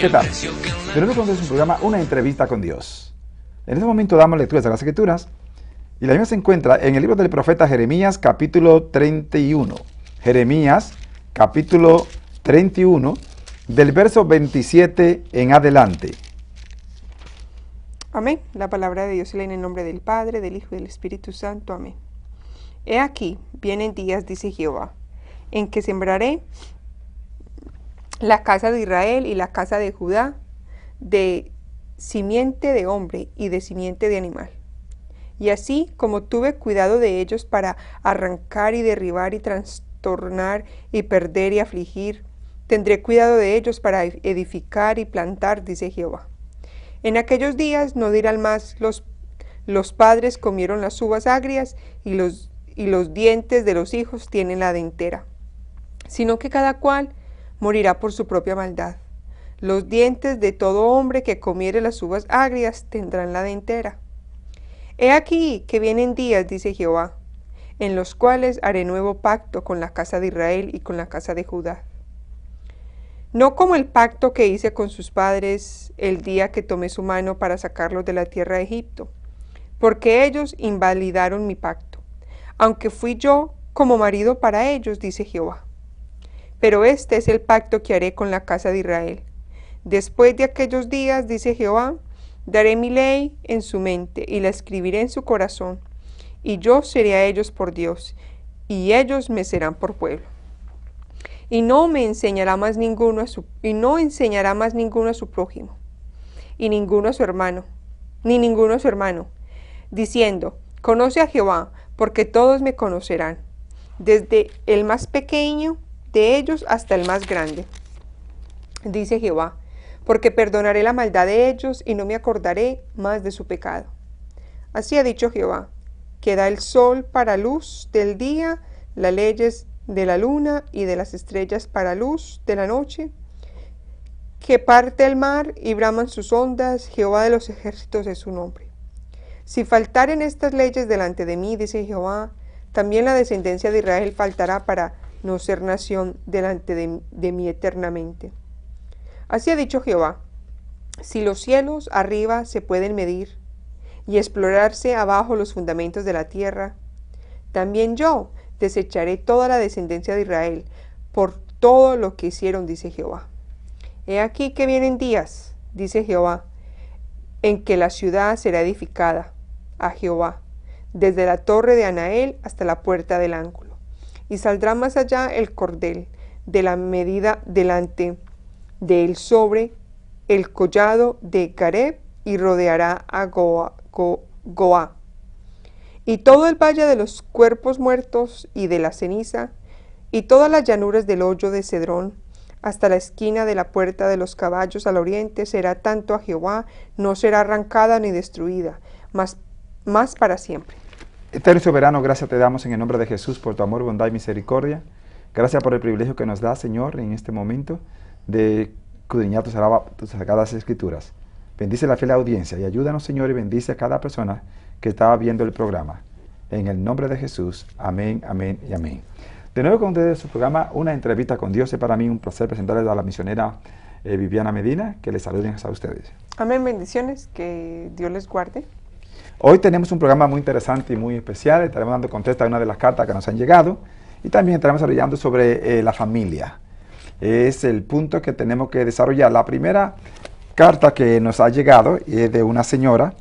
Qué tal? Pero un programa, una entrevista con Dios. En este momento damos lecturas a las escrituras y la misma se encuentra en el libro del profeta Jeremías capítulo 31. Jeremías capítulo 31 del verso 27 en adelante. Amén. La palabra de Dios se lee en el nombre del Padre, del Hijo y del Espíritu Santo. Amén. He aquí, vienen días, dice Jehová, en que sembraré la casa de Israel y la casa de Judá, de simiente de hombre y de simiente de animal. Y así como tuve cuidado de ellos para arrancar y derribar y trastornar y perder y afligir, tendré cuidado de ellos para edificar y plantar, dice Jehová. En aquellos días no dirán más los, padres comieron las uvas agrias y y los dientes de los hijos tienen la dentera, sino que cada cual morirá por su propia maldad. Los dientes de todo hombre que comiere las uvas agrias tendrán la dentera. He aquí que vienen días, dice Jehová, en los cuales haré nuevo pacto con la casa de Israel y con la casa de Judá. No como el pacto que hice con sus padres el día que tomé su mano para sacarlos de la tierra de Egipto, porque ellos invalidaron mi pacto, aunque fui yo como marido para ellos, dice Jehová. Pero este es el pacto que haré con la casa de Israel. Después de aquellos días, dice Jehová, daré mi ley en su mente y la escribiré en su corazón, y yo seré a ellos por Dios, y ellos me serán por pueblo. Y no me enseñará más ninguno a su, y no enseñará más ninguno a su prójimo, y ninguno a su hermano, ni ninguno a su hermano, diciendo, conoce a Jehová, porque todos me conocerán, desde el más pequeño de ellos hasta el más grande. Dice Jehová, porque perdonaré la maldad de ellos y no me acordaré más de su pecado. Así ha dicho Jehová, que da el sol para luz del día, las leyes de la luna y de las estrellas para luz de la noche, que parte el mar y braman sus ondas, Jehová de los ejércitos es su nombre. Si faltaren estas leyes delante de mí, dice Jehová, también la descendencia de Israel faltará para no ser nación delante de, mí eternamente. Así ha dicho Jehová, si los cielos arriba se pueden medir y explorarse abajo los fundamentos de la tierra, también yo desecharé toda la descendencia de Israel por todo lo que hicieron, dice Jehová. He aquí que vienen días, dice Jehová, en que la ciudad será edificada a Jehová, desde la torre de Anael hasta la puerta del ángulo y saldrá más allá el cordel de la medida delante del sobre el collado de Gareb y rodeará a Goa, Y todo el valle de los cuerpos muertos y de la ceniza, y todas las llanuras del hoyo de Cedrón, hasta la esquina de la puerta de los caballos al oriente, será tanto a Jehová, no será arrancada ni destruida, más para siempre. Eterno soberano, gracias te damos en el nombre de Jesús por tu amor, bondad y misericordia. Gracias por el privilegio que nos da, Señor, en este momento de cudriñar tus, tus sagradas escrituras. Bendice la fiel audiencia y ayúdanos, Señor, y bendice a cada persona que estaba viendo el programa. En el nombre de Jesús. Amén, amén y amén. De nuevo con ustedes su programa Una entrevista con Dios. Es para mí un placer presentarles a la misionera eh, Viviana Medina. Que les saluden a ustedes. Amén, bendiciones. Que Dios les guarde. Hoy tenemos un programa muy interesante y muy especial. Estaremos dando contesta a una de las cartas que nos han llegado y también estaremos hablando sobre eh, la familia. Es el punto que tenemos que desarrollar. La primera carta que nos ha llegado es de una señora.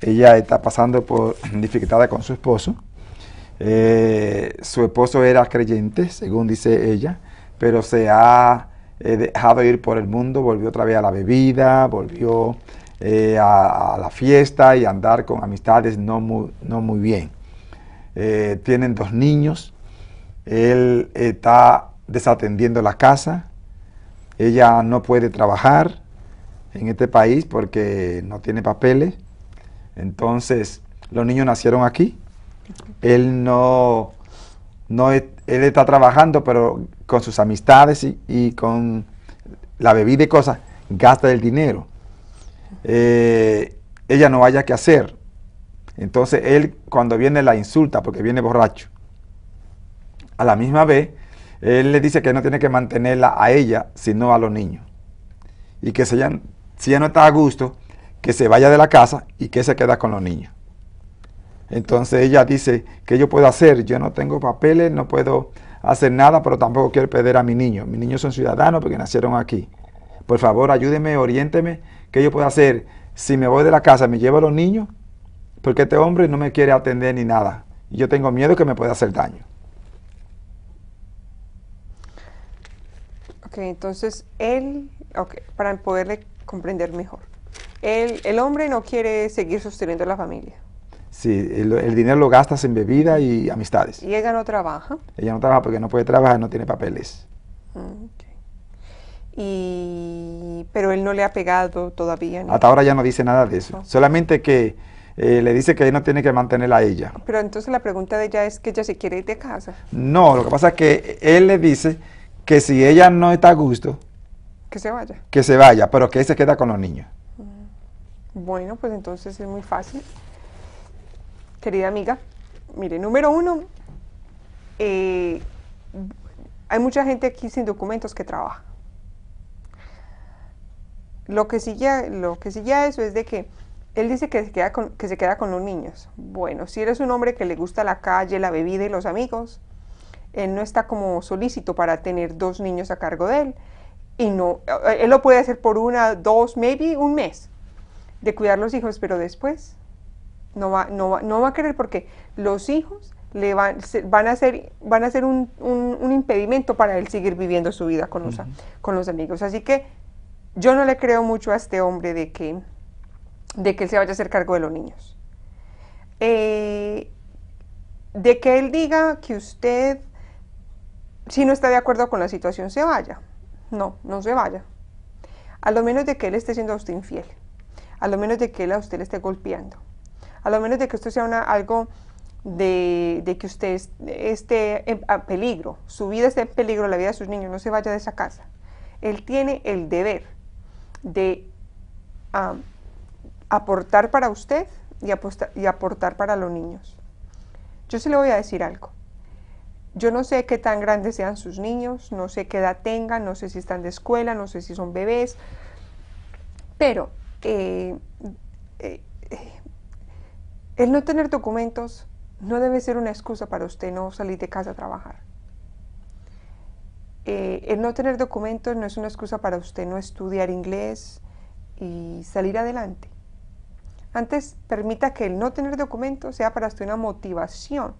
Ella está pasando por dificultades con su esposo. Eh, su esposo era creyente, según dice ella, pero se ha eh, dejado ir por el mundo, volvió otra vez a la bebida, volvió eh, a, la fiesta y andar con amistades no muy, no muy bien. Eh, tienen dos niños, él está desatendiendo la casa, ella no puede trabajar en este país porque no tiene papeles, entonces los niños nacieron aquí, él no, no él está trabajando pero con sus amistades y, y con la bebida y cosas, gasta el dinero eh, ella no haya que hacer. Entonces él cuando viene la insulta porque viene borracho. A la misma vez, él le dice que no tiene que mantenerla a ella, sino a los niños. Y que si ella, si no está a gusto, que se vaya de la casa y que se queda con los niños. Entonces ella dice, que yo puedo hacer? Yo no tengo papeles, no puedo hacer nada, pero tampoco quiero perder a mi niño. Mis niños son ciudadanos porque nacieron aquí. Por favor, ayúdeme, oriénteme ¿Qué yo puedo hacer? Si me voy de la casa, me llevo a los niños, porque este hombre no me quiere atender ni nada. Y yo tengo miedo que me pueda hacer daño. Ok, entonces él, para poderle comprender mejor, el, el hombre no quiere seguir sosteniendo a la familia. Sí, el, dinero lo gastas en bebida y amistades. ¿Y ella no trabaja? Ella no trabaja porque no puede trabajar, no tiene papeles. Mm, y, pero él no le ha pegado todavía. Hasta ahora ya no dice nada de eso, solamente que eh, le dice que él no tiene que mantenerla a ella. Pero entonces la pregunta de ella es que ella se quiere ir de casa. No, lo que pasa es que él le dice que si ella no está a gusto... Que se vaya. Que se vaya, pero que él se queda con los niños. Mm. Bueno, pues entonces es muy fácil. Querida amiga, mire, número uno, eh, hay mucha gente aquí sin documentos que trabaja. Lo que sigue, a, lo que eso es de que él dice que se, queda con, que se queda con los niños. Bueno, si eres un hombre que le gusta la calle, la bebida y los amigos, él no está como solícito para tener dos niños a cargo de él. Y no, eh, él lo puede hacer por una, dos, maybe un mes de cuidar los hijos, pero después no va, no va, no va a querer porque los hijos le van, van a ser, van a ser un, un, impedimento para él seguir viviendo su vida con con los amigos. Así que yo no le creo mucho a este hombre de que, de que él se vaya a hacer cargo de los niños. Eh, de que él diga que usted, si no está de acuerdo con la situación, se vaya. No, no se vaya. A lo menos de que él esté siendo a usted infiel. A lo menos de que él a usted le esté golpeando. A lo menos de que esto sea algo de, que usted esté en peligro. Su vida está en peligro, la vida de sus niños. No se vaya de esa casa. Él tiene el deber de aportar para usted y, y aportar para los niños. Yo se le voy a decir algo. Yo no sé qué tan grandes sean sus niños, no sé qué edad tengan, no sé si están de escuela, no sé si son bebés, pero eh, eh, el no tener documentos no debe ser una excusa para usted no salir de casa a trabajar. Eh, el no tener documentos no es una excusa para usted no estudiar inglés y salir adelante. Antes, permita que el no tener documentos sea para usted una motivación,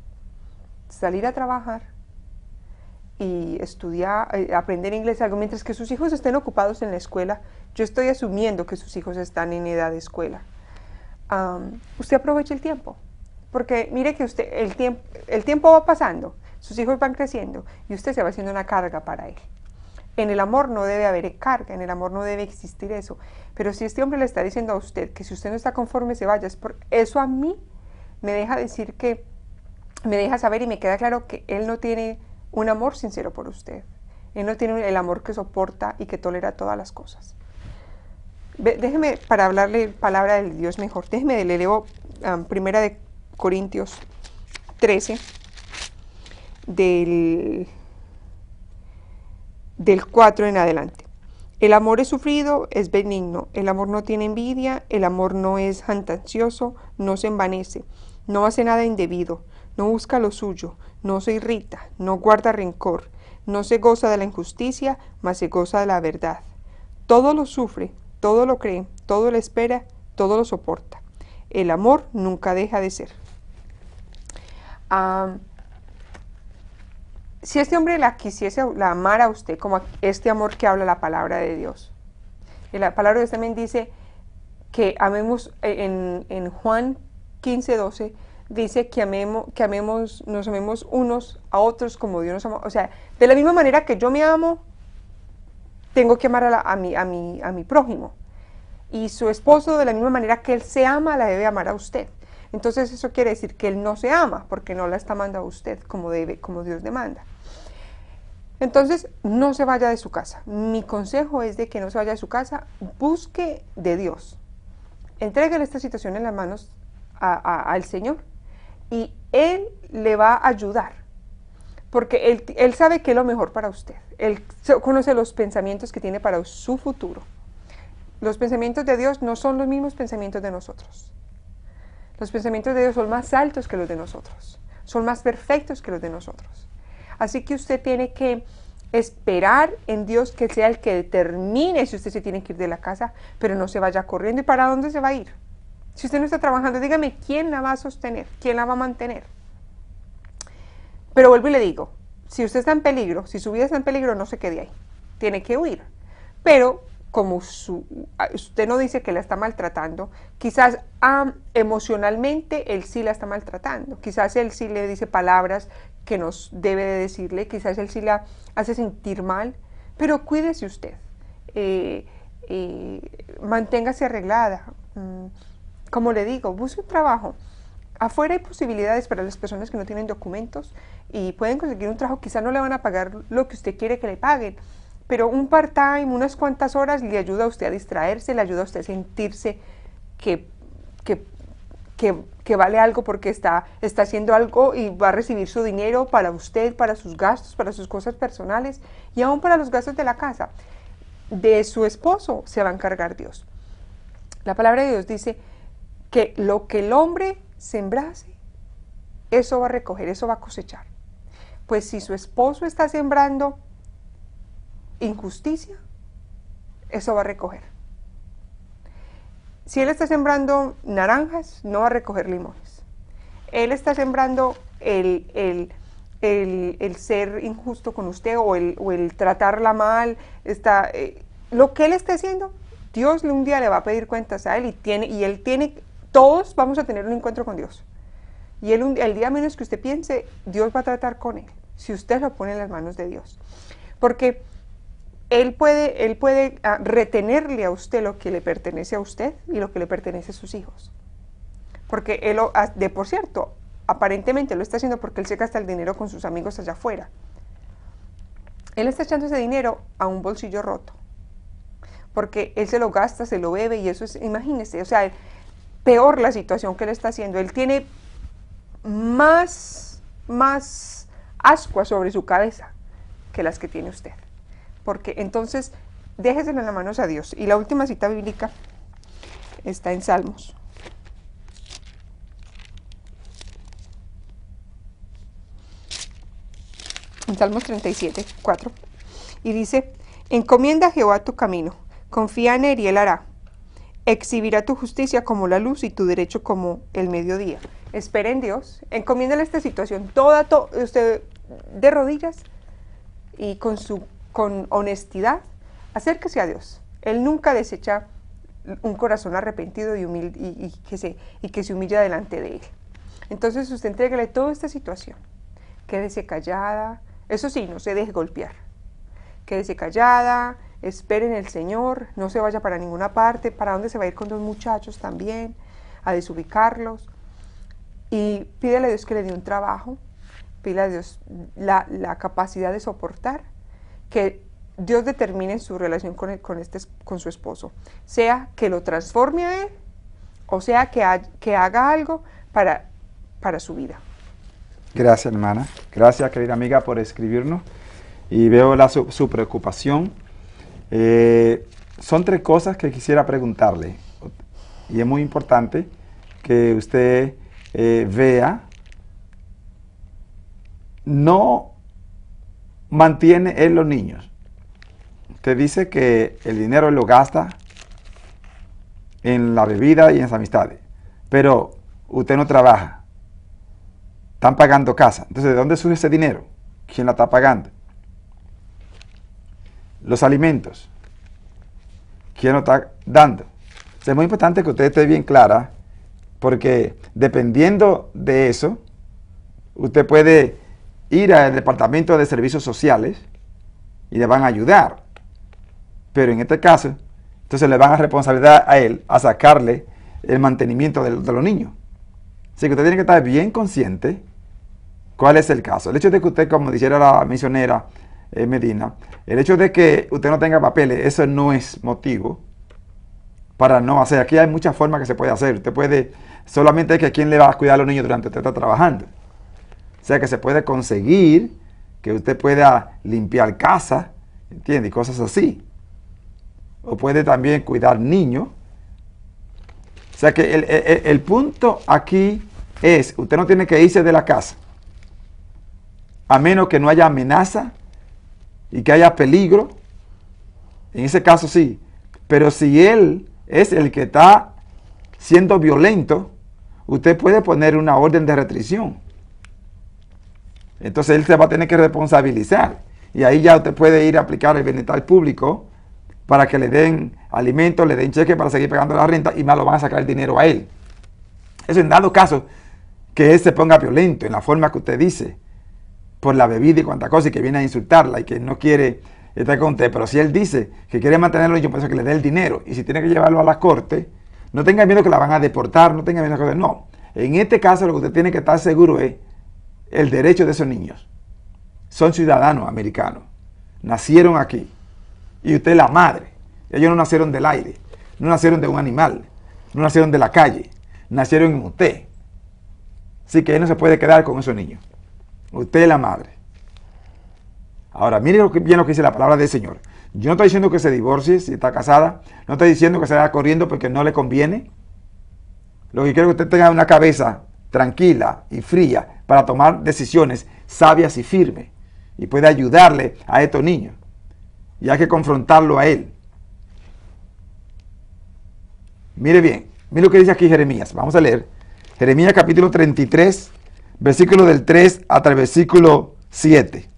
salir a trabajar y estudiar, eh, aprender inglés, algo, mientras que sus hijos estén ocupados en la escuela. Yo estoy asumiendo que sus hijos están en edad de escuela. usted aproveche el tiempo, porque mire que usted, el, el tiempo va pasando sus hijos van creciendo y usted se va haciendo una carga para él. En el amor no debe haber carga, en el amor no debe existir eso. Pero si este hombre le está diciendo a usted que si usted no está conforme se vaya, es por eso a mí me deja decir que, me deja saber y me queda claro que él no tiene un amor sincero por usted. Él no tiene el amor que soporta y que tolera todas las cosas. Déjeme, para hablarle palabra del Dios mejor, déjeme le leo ah, primera de Corintios 13, del, 4 en adelante. El amor es sufrido, es benigno, el amor no tiene envidia, el amor no es jantancioso, no se envanece, no hace nada indebido, no busca lo suyo, no se irrita, no guarda rencor, no se goza de la injusticia, mas se goza de la verdad. Todo lo sufre, todo lo cree, todo lo espera, todo lo soporta. El amor nunca deja de ser. Ah si este hombre la quisiese, la amara a usted, como este amor que habla la palabra de Dios. Y la palabra de Dios también dice que amemos, eh, en, Juan 15, 12, dice que amemos, que amemos, nos amemos unos a otros como Dios nos ama. O sea, de la misma manera que yo me amo, tengo que amar a, a, mi, a, mi, prójimo. Y su esposo, de la misma manera que él se ama, la debe amar a usted. Entonces eso quiere decir que él no se ama porque no la está amando a usted como, debe, como Dios demanda. Entonces, no se vaya de su casa. Mi consejo es de que no se vaya de su casa, busque de Dios. Entréguele esta situación en las manos al Señor y Él le va a ayudar. Porque él, él sabe que es lo mejor para usted. Él conoce los pensamientos que tiene para su futuro. Los pensamientos de Dios no son los mismos pensamientos de nosotros. Los pensamientos de Dios son más altos que los de nosotros. Son más perfectos que los de nosotros. Así que usted tiene que esperar en Dios que sea el que determine si usted se tiene que ir de la casa, pero no se vaya corriendo. ¿Y para dónde se va a ir? Si usted no está trabajando, dígame quién la va a sostener, quién la va a mantener. Pero vuelvo y le digo, si usted está en peligro, si su vida está en peligro, no se quede ahí. Tiene que huir. Pero como su, ah, usted no dice que la está maltratando, quizás ah, emocionalmente él sí la está maltratando, quizás él sí le dice palabras que nos debe de decirle, quizás él sí la hace sentir mal, pero cuídese usted, eh, eh, manténgase arreglada, mm, como le digo, busque un trabajo. Afuera hay posibilidades para las personas que no tienen documentos y pueden conseguir un trabajo, quizás no le van a pagar lo que usted quiere que le paguen, pero un part-time, unas cuantas horas, le ayuda a usted a distraerse, le ayuda a usted a sentirse que, que, que, vale algo porque está, está haciendo algo y va a recibir su dinero para usted, para sus gastos, para sus cosas personales y aún para los gastos de la casa. De su esposo se va a encargar Dios. La palabra de Dios dice que lo que el hombre sembrase, eso va a recoger, eso va a cosechar. Pues si su esposo está sembrando injusticia, eso va a recoger. Si él está sembrando naranjas, no va a recoger limones. Él está sembrando el, el, ser injusto con usted o el, tratarla mal. Está, eh, lo que él esté haciendo, Dios un día le va a pedir cuentas a él y, tiene, y él tiene, todos vamos a tener un encuentro con Dios. Y él, el día menos que usted piense, Dios va a tratar con él, si usted lo pone en las manos de Dios. Porque él puede, él puede ah, retenerle a usted lo que le pertenece a usted y lo que le pertenece a sus hijos. Porque él, ah, de por cierto, aparentemente lo está haciendo porque él se gasta el dinero con sus amigos allá afuera. Él está echando ese dinero a un bolsillo roto. Porque él se lo gasta, se lo bebe y eso es, imagínese, o sea, peor la situación que él está haciendo. Él tiene más, más ascuas sobre su cabeza que las que tiene usted porque entonces déjeselo en las manos a Dios. Y la última cita bíblica está en Salmos. En Salmos 37, 4. Y dice, encomienda a Jehová tu camino, confía en él y él hará. Exhibirá tu justicia como la luz y tu derecho como el mediodía. Espera en Dios, encomiéndale esta situación, toda, usted de rodillas y con su con honestidad, acérquese a Dios. Él nunca desecha un corazón arrepentido y, humilde, y, que, se, y que se humilla delante de Él. Entonces usted entréguele toda esta situación. Quédese callada. Eso sí, no se deje golpear. Quédese callada, espere en el Señor, no se vaya para ninguna parte. ¿Para dónde se va a ir con dos muchachos también? A desubicarlos. Y pídele a Dios que le dé un trabajo, pídele a Dios la capacidad de soportar que Dios determine su relación con, este, con su esposo, sea que lo transforme a él o sea que, que haga algo para, para su vida. Gracias hermana, gracias querida amiga por escribirnos y veo su, preocupación. Eh, son tres cosas que quisiera preguntarle y es muy importante que usted eh, vea no mantiene en los niños? usted dice que el dinero lo gasta en la bebida y en las amistades, pero usted no trabaja. Están pagando casa. Entonces, ¿de dónde surge ese dinero? ¿Quién la está pagando? Los alimentos. ¿Quién lo está dando? es muy importante que usted esté bien clara, porque dependiendo de eso, usted puede ir al Departamento de Servicios Sociales y le van a ayudar. Pero en este caso, entonces le van a responsabilidad a él a sacarle el mantenimiento de, los niños. Así que usted tiene que estar bien consciente cuál es el caso. El hecho de que usted, como dijera la misionera eh, Medina, el hecho de que usted no tenga papeles, eso no es motivo para no hacer. Aquí hay muchas formas que se puede hacer. Usted puede, solamente es que quién le va a cuidar a los niños durante usted está trabajando. O sea que se puede conseguir que usted pueda limpiar casa, ¿entiende? Y cosas así. O puede también cuidar niños. O sea que el, el punto aquí es, usted no tiene que irse de la casa, a menos que no haya amenaza y que haya peligro. En ese caso sí, pero si él es el que está siendo violento, usted puede poner una orden de restricción. Entonces él se va a tener que responsabilizar. Y ahí ya usted puede ir a aplicar el bienestar público para que le den alimentos, le den cheque para seguir pagando la renta y más lo van a sacar el dinero a él. Eso en dado caso que él se ponga violento en la forma que usted dice, por la bebida y cuantas cosa, y que viene a insultarla y que no quiere estar con usted. Pero si él dice que quiere mantenerlo, yo pienso que le dé el dinero. Y si tiene que llevarlo a la corte, no tenga miedo que la van a deportar, no tenga miedo que... No, en este caso lo que usted tiene que estar seguro es el derecho de esos niños. Son ciudadanos americanos. Nacieron aquí. Y usted es la madre. Ellos no nacieron del aire. No nacieron de un animal. No nacieron de la calle. Nacieron en usted. Así que él no se puede quedar con esos niños. Usted es la madre. Ahora, mire lo que, bien lo que dice la palabra del Señor. Yo no estoy diciendo que se divorcie si está casada. No estoy diciendo que se vaya corriendo porque no le conviene. Lo que quiero que usted tenga una cabeza tranquila y fría para tomar decisiones sabias y firmes y puede ayudarle a estos niños. Y hay que confrontarlo a él. Mire bien, mire lo que dice aquí Jeremías. Vamos a leer. Jeremías capítulo 33, versículo del 3 hasta el versículo 7.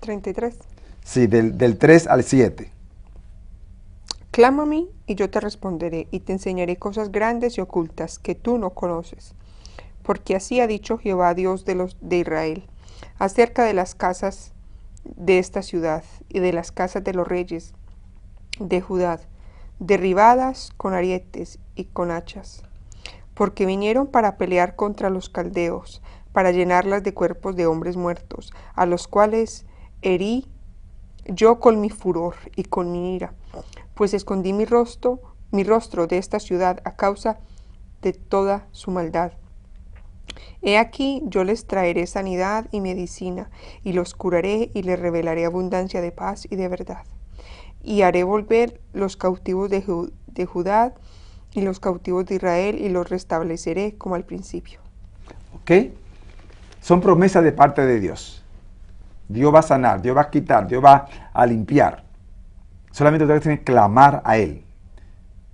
¿33? Sí, del, 3 al 7. Clama y yo te responderé y te enseñaré cosas grandes y ocultas que tú no conoces. Porque así ha dicho Jehová Dios de, los, de Israel, acerca de las casas de esta ciudad y de las casas de los reyes de Judá, derribadas con arietes y con hachas. Porque vinieron para pelear contra los caldeos, para llenarlas de cuerpos de hombres muertos, a los cuales herí yo con mi furor y con mi ira, pues escondí mi rostro, mi rostro de esta ciudad a causa de toda su maldad. He aquí yo les traeré sanidad y medicina, y los curaré y les revelaré abundancia de paz y de verdad. Y haré volver los cautivos de, de Judá y los cautivos de Israel y los restableceré como al principio. ¿Ok? Son promesas de parte de Dios. Dios va a sanar, Dios va a quitar, Dios va a limpiar. Solamente ustedes tienen que clamar a Él.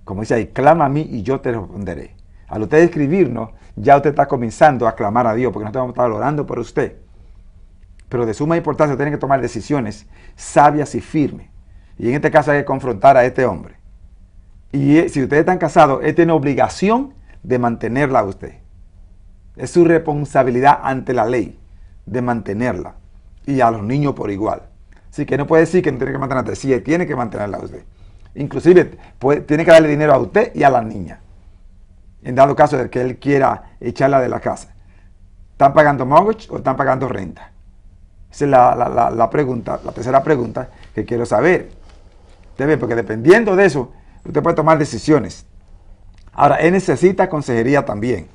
Como dice ahí, clama a mí y yo te responderé. Al usted escribirnos, ya usted está comenzando a clamar a Dios, porque nosotros vamos a estar orando por usted. Pero de suma importancia tiene que tomar decisiones sabias y firmes. Y en este caso hay que confrontar a este hombre. Y si ustedes están casados, él tiene obligación de mantenerla a usted. Es su responsabilidad ante la ley de mantenerla y a los niños por igual. Así que no puede decir que no tiene que mantenerla, a usted, sí, tiene que mantenerla usted. Inclusive tiene que darle dinero a usted y a la niña. En dado caso de que él quiera echarla de la casa. ¿Están pagando mortgage o están pagando renta? Esa es la, la pregunta, la tercera pregunta que quiero saber. Usted ve, porque dependiendo de eso, usted puede tomar decisiones. Ahora, él necesita consejería también.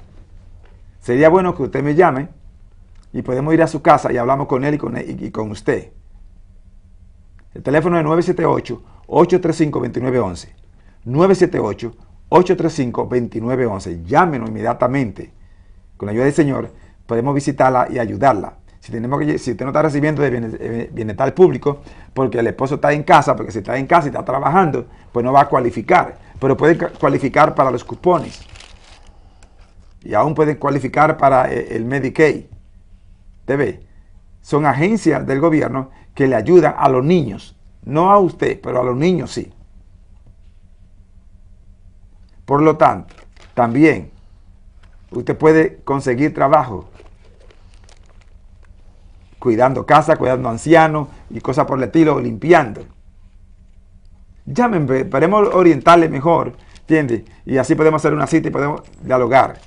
Sería bueno que usted me llame y podemos ir a su casa y hablamos con él y con, él, e-, y con usted. El teléfono es 978-835-2911. 978-835-2911. Llámenos inmediatamente. Con la ayuda del Señor podemos visitarla y ayudarla. Si, tenemos que, si usted no está recibiendo de eh, bienestar público, porque el esposo está en casa, porque si está en casa y está trabajando, pues no va a cualificar. Pero puede cualificar para los cupones. Y aún puede cualificar para eh, el Medicaid TV. Son agencias del gobierno que le ayudan a los niños. No a usted, pero a los niños sí. Por lo tanto, también usted puede conseguir trabajo cuidando casa, cuidando ancianos y cosas por el estilo, limpiando. Llámenme, veremos orientarle mejor, ¿entiendes? Y así podemos hacer una cita y podemos dialogar.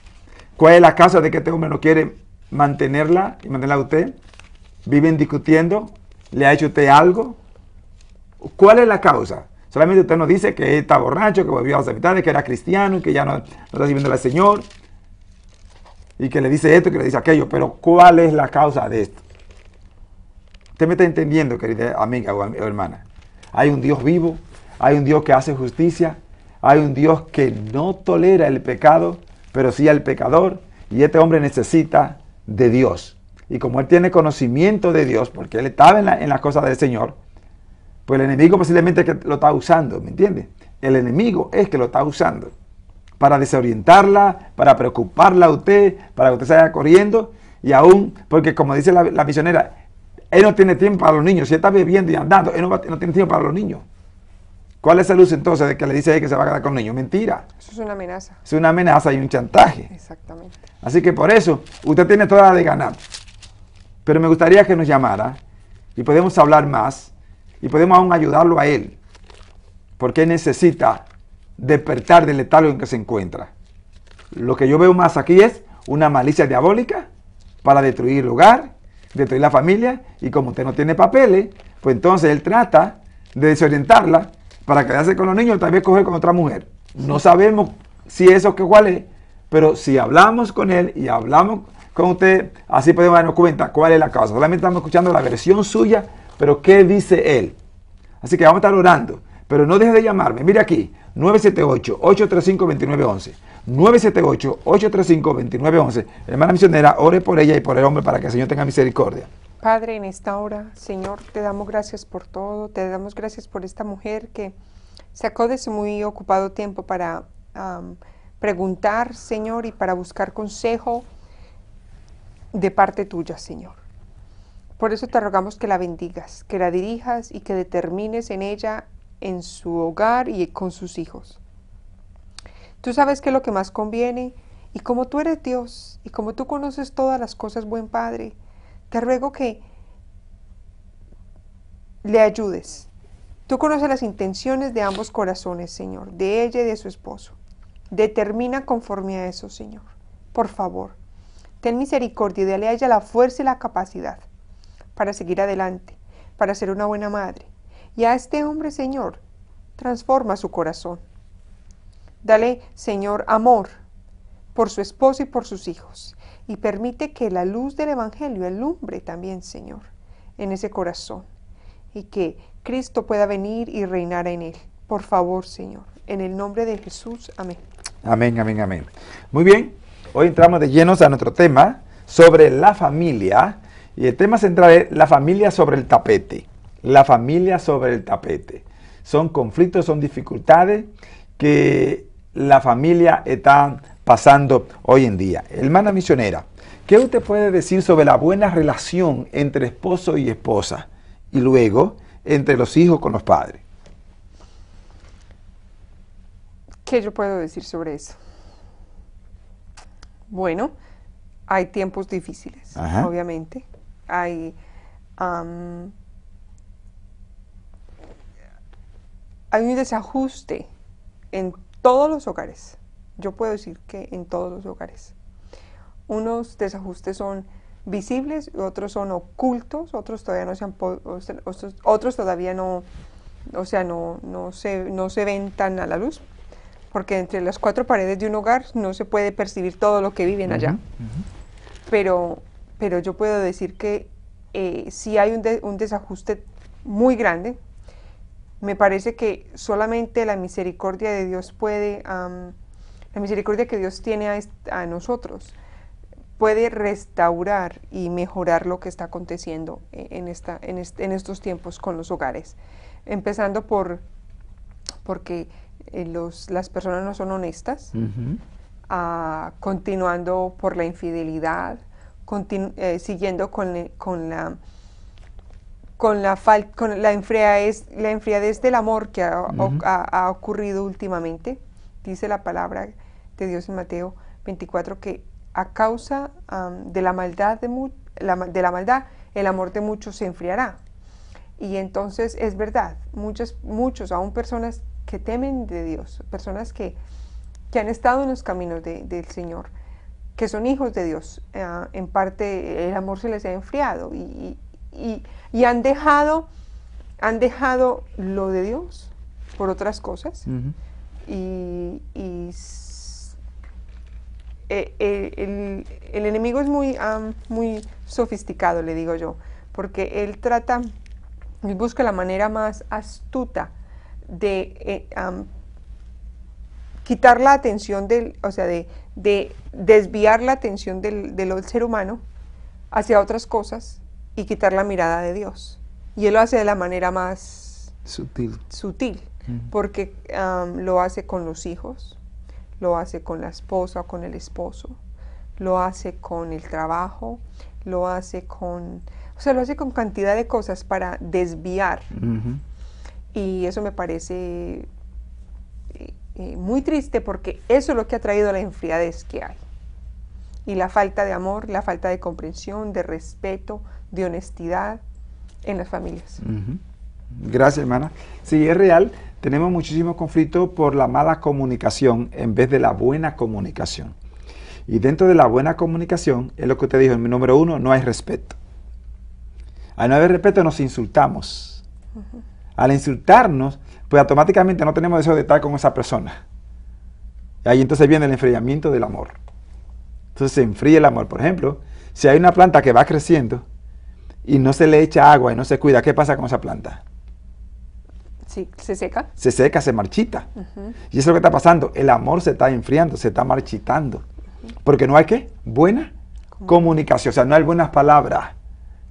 ¿Cuál es la causa de que este hombre no quiere mantenerla y mantenerla a usted? ¿Viven discutiendo? ¿Le ha hecho usted algo? ¿Cuál es la causa? Solamente usted nos dice que está borracho, que volvió a los que era cristiano, y que ya no, está sirviendo al Señor, y que le dice esto, y que le dice aquello, pero ¿cuál es la causa de esto? Usted me está entendiendo, querida amiga o hermana. Hay un Dios vivo, hay un Dios que hace justicia, hay un Dios que no tolera el pecado, pero sí al pecador, y este hombre necesita de Dios. Y como él tiene conocimiento de Dios, porque él estaba en, las cosas del Señor, pues el enemigo posiblemente que lo está usando, ¿me entiendes? El enemigo es que lo está usando para desorientarla, para preocuparla a usted, para que usted se vaya corriendo. Y aún, porque como dice la, misionera, él no tiene tiempo para los niños. Si él está bebiendo y andando, él no tiene tiempo para los niños. ¿Cuál es la luz entonces de que le dice a ella que se va a quedar con el niño? Mentira. Eso es una amenaza. Es una amenaza y un chantaje. Exactamente. Así que por eso, usted tiene toda la de ganar. Pero me gustaría que nos llamara y podemos hablar más y podemos aún ayudarlo a él. Porque necesita despertar del letargo en que se encuentra. Lo que yo veo más aquí es una malicia diabólica para destruir el hogar, destruir la familia y como usted no tiene papeles, pues entonces él trata de desorientarla para quedarse con los niños, tal vez coger con otra mujer. No sabemos si eso que cuál es, pero si hablamos con él y hablamos con usted, así podemos darnos cuenta cuál es la causa. Solamente estamos escuchando la versión suya, pero qué dice él. Así que vamos a estar orando, pero no deje de llamarme. Mire aquí, 978-835-2911. 978-835-2911. Hermana misionera, ore por ella y por el hombre para que el Señor tenga misericordia. Padre, en esta hora, Señor, te damos gracias por todo, te damos gracias por esta mujer que sacó de su muy ocupado tiempo para preguntar, Señor, y para buscar consejo de parte tuya, Señor. Por eso te rogamos que la bendigas, que la dirijas y que determines en ella, en su hogar y con sus hijos. Tú sabes que es lo que más conviene y como tú eres Dios y como tú conoces todas las cosas, buen Padre, te ruego que le ayudes. Tú conoces las intenciones de ambos corazones, Señor, de ella y de su esposo. Determina conforme a eso, Señor. Por favor, ten misericordia y dale a ella la fuerza y la capacidad para seguir adelante, para ser una buena madre. Y a este hombre, Señor, transforma su corazón. Dale, Señor, amor por su esposo y por sus hijos y permite que la luz del Evangelio alumbre también, Señor, en ese corazón y que Cristo pueda venir y reinar en él. Por favor, Señor, en el nombre de Jesús. Amén. Amén, amén, amén. Muy bien, hoy entramos de llenos a nuestro tema sobre la familia y el tema central es la familia sobre el tapete. La familia sobre el tapete. Son conflictos, son dificultades que la familia está pasando hoy en día. Hermana misionera, ¿qué usted puede decir sobre la buena relación entre esposo y esposa y luego entre los hijos con los padres? ¿Qué yo puedo decir sobre eso? Bueno, hay tiempos difíciles, obviamente. hay un desajuste en todos los hogares. Yo puedo decir que en todos los hogares. Unos desajustes son visibles, otros son ocultos, otros todavía no se han otros, todavía no, o sea, no, no, se, no se ven tan a la luz, porque entre las cuatro paredes de un hogar no se puede percibir todo lo que viven allá. Pero, pero yo puedo decir que eh, si hay un, desajuste muy grande, me parece que solamente la misericordia de Dios puede la misericordia que Dios tiene a, nosotros puede restaurar y mejorar lo que está aconteciendo e-, en, esta, en, estos tiempos con los hogares. Empezando por porque eh, las personas no son honestas, ah, continuando por la infidelidad, eh, siguiendo con, con la con la, con la, enfriadez, la del amor que ha ocurrido últimamente, dice la palabra Dios en Mateo 24 que a causa de, la maldad de, de la maldad, el amor de muchos se enfriará. Y entonces es verdad, muchos, muchos, aún personas que temen de Dios, personas que, han estado en los caminos del Señor, que son hijos de Dios, eh, en parte el amor se les ha enfriado y, han, dejado, han dejado lo de Dios por otras cosas. y eh, eh, el, enemigo es muy, muy sofisticado, le digo yo, porque él trata, y busca la manera más astuta de eh, quitar la atención del, o sea, de, desviar la atención del, ser humano hacia otras cosas y quitar la mirada de Dios. Y él lo hace de la manera más sutil. Sutil, porque lo hace con los hijos, lo hace con la esposa o con el esposo, lo hace con el trabajo, lo hace con, o sea, lo hace con cantidad de cosas para desviar. Y eso me parece eh, muy triste porque eso es lo que ha traído la enfriadez que hay. Y la falta de amor, la falta de comprensión, de respeto, de honestidad en las familias. Gracias, hermana. Sí, es real tenemos muchísimos conflictos por la mala comunicación en vez de la buena comunicación. Y dentro de la buena comunicación, es lo que usted dijo, en mi número uno, no hay respeto. Al no haber respeto nos insultamos. Al insultarnos, pues automáticamente no tenemos deseo de estar con esa persona. Y ahí entonces viene el enfriamiento del amor. Entonces se enfría el amor. Por ejemplo, si hay una planta que va creciendo y no se le echa agua y no se cuida, ¿qué pasa con esa planta? se seca. Se seca, se marchita. Y eso es lo que está pasando. El amor se está enfriando, se está marchitando. Porque no hay qué? Buena comunicación. O sea, no hay buenas palabras.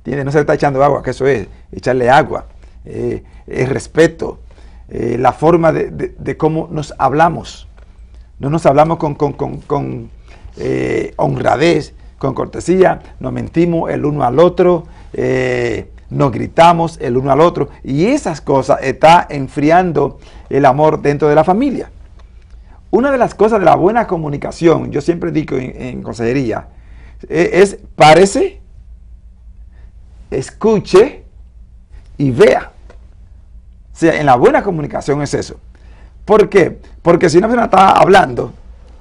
¿Tiene? No se está echando agua, que eso es, echarle agua. el eh, respeto, eh, la forma de, cómo nos hablamos. No nos hablamos con, con, con, eh, honradez, con cortesía, nos mentimos el uno al otro, eh, nos gritamos el uno al otro y esas cosas está enfriando el amor dentro de la familia. Una de las cosas de la buena comunicación, yo siempre digo en, consejería, e, es, parece, escuche y vea. O sea, en la buena comunicación es eso. ¿Por qué? Porque si una persona está hablando,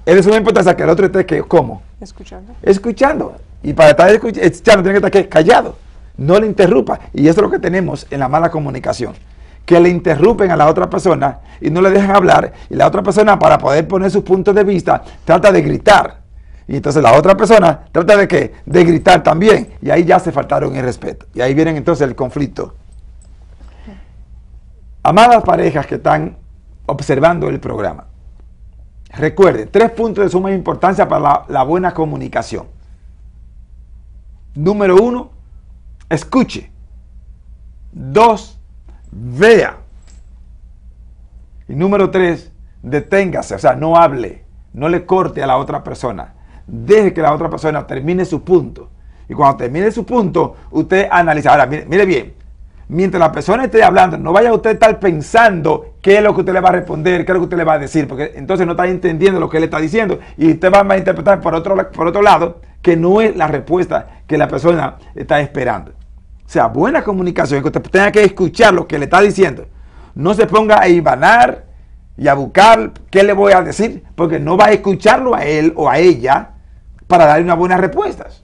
es de suma importancia que el otro esté que, ¿cómo? Escuchando. Escuchando. Y para estar escuchando, tiene que estar callado. No le interrumpa. Y eso es lo que tenemos en la mala comunicación. Que le interrumpen a la otra persona y no le dejan hablar. Y la otra persona, para poder poner sus puntos de vista, trata de gritar. Y entonces la otra persona trata de qué? De gritar también. Y ahí ya se faltaron el respeto. Y ahí viene entonces el conflicto. Amadas parejas que están observando el programa. Recuerden, tres puntos de suma importancia para la buena comunicación. Número uno, escuche. Dos, vea. Y número tres, deténgase, o sea, no hable, no le corte a la otra persona. Deje que la otra persona termine su punto. Y cuando termine su punto, usted analiza. Ahora, mire, bien, mientras la persona esté hablando, no vaya usted a estar pensando qué es lo que usted le va a responder, qué es lo que usted le va a decir, porque entonces no está entendiendo lo que él está diciendo y usted va a interpretar por otro, por otro lado que no es la respuesta que la persona está esperando sea buena comunicación, que usted tenga que escuchar lo que le está diciendo. No se ponga a ibanar y a buscar qué le voy a decir, porque no va a escucharlo a él o a ella para darle unas buenas respuestas.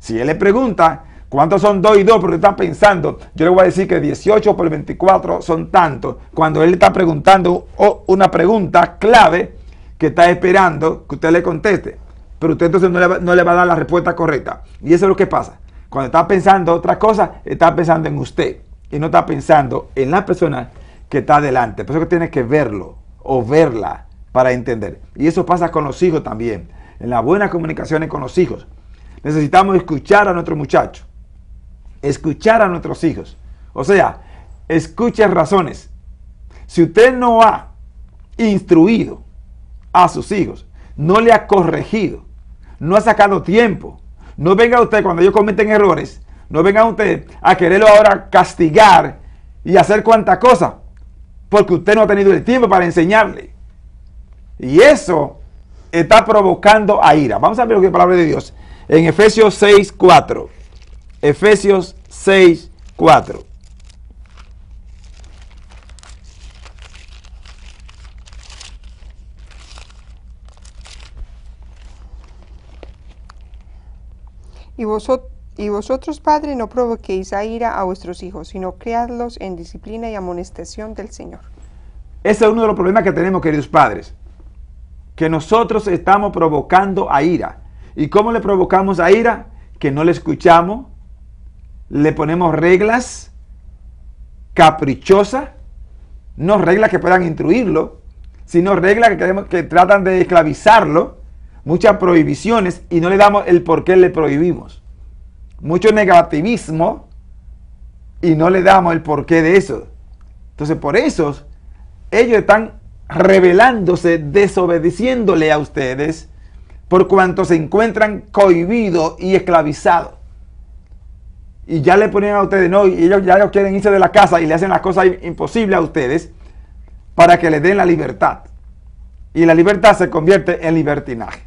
Si él le pregunta cuántos son 2 y 2, porque está pensando, yo le voy a decir que 18 por 24 son tantos, cuando él está preguntando una pregunta clave que está esperando que usted le conteste, pero usted entonces no le no le va a dar la respuesta correcta. Y eso es lo que pasa cuando está pensando otra cosa, está pensando en usted y no está pensando en la persona que está adelante. Por eso que tiene que verlo o verla para entender. Y eso pasa con los hijos también, en las buenas comunicaciones con los hijos. Necesitamos escuchar a nuestro muchacho escuchar a nuestros hijos. O sea, escuchen razones. Si usted no ha instruido a sus hijos, no le ha corregido, no ha sacado tiempo no venga usted cuando ellos cometen errores, no venga usted a quererlo ahora castigar y hacer cuantas cosas porque usted no ha tenido el tiempo para enseñarle. Y eso está provocando a ira. Vamos a ver lo que es la palabra de Dios. En Efesios 6, 4. Efesios 6, 4. Y, y vosotros, Padre, no provoquéis a ira a vuestros hijos, sino criadlos en disciplina y amonestación del Señor. Ese es uno de los problemas que tenemos, queridos padres, que nosotros estamos provocando a ira. ¿Y cómo le provocamos a ira? Que no le escuchamos, le ponemos reglas caprichosas, no reglas que puedan instruirlo, sino reglas que, queremos, que tratan de esclavizarlo muchas prohibiciones y no le damos el por qué le prohibimos. Mucho negativismo y no le damos el porqué de eso. Entonces, por eso ellos están rebelándose, desobedeciéndole a ustedes, por cuanto se encuentran cohibidos y esclavizados. Y ya le ponen a ustedes, no, y ellos ya no quieren irse de la casa y le hacen las cosas imposibles a ustedes para que le den la libertad. Y la libertad se convierte en libertinaje.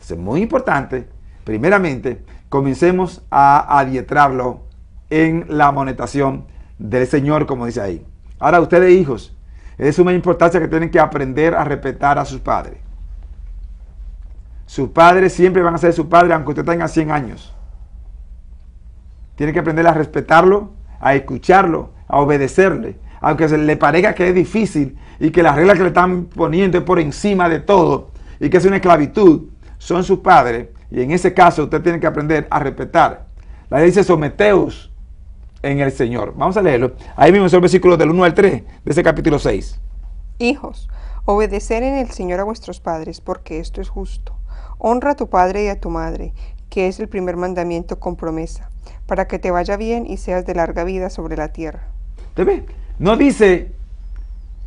Es muy importante, primeramente, comencemos a adietrarlo en la monetación del Señor, como dice ahí. Ahora, ustedes hijos, es de suma importancia que tienen que aprender a respetar a sus padres. Sus padres siempre van a ser su padre, aunque usted tenga 100 años. Tienen que aprender a respetarlo, a escucharlo, a obedecerle, aunque se le parezca que es difícil y que las reglas que le están poniendo es por encima de todo y que es una esclavitud son sus padres, y en ese caso usted tiene que aprender a respetar. La ley dice someteos en el Señor. Vamos a leerlo. Ahí mismo es el versículo del 1 al 3 de ese capítulo 6. Hijos, obedecer en el Señor a vuestros padres, porque esto es justo. Honra a tu padre y a tu madre, que es el primer mandamiento con promesa, para que te vaya bien y seas de larga vida sobre la tierra. ¿Te No dice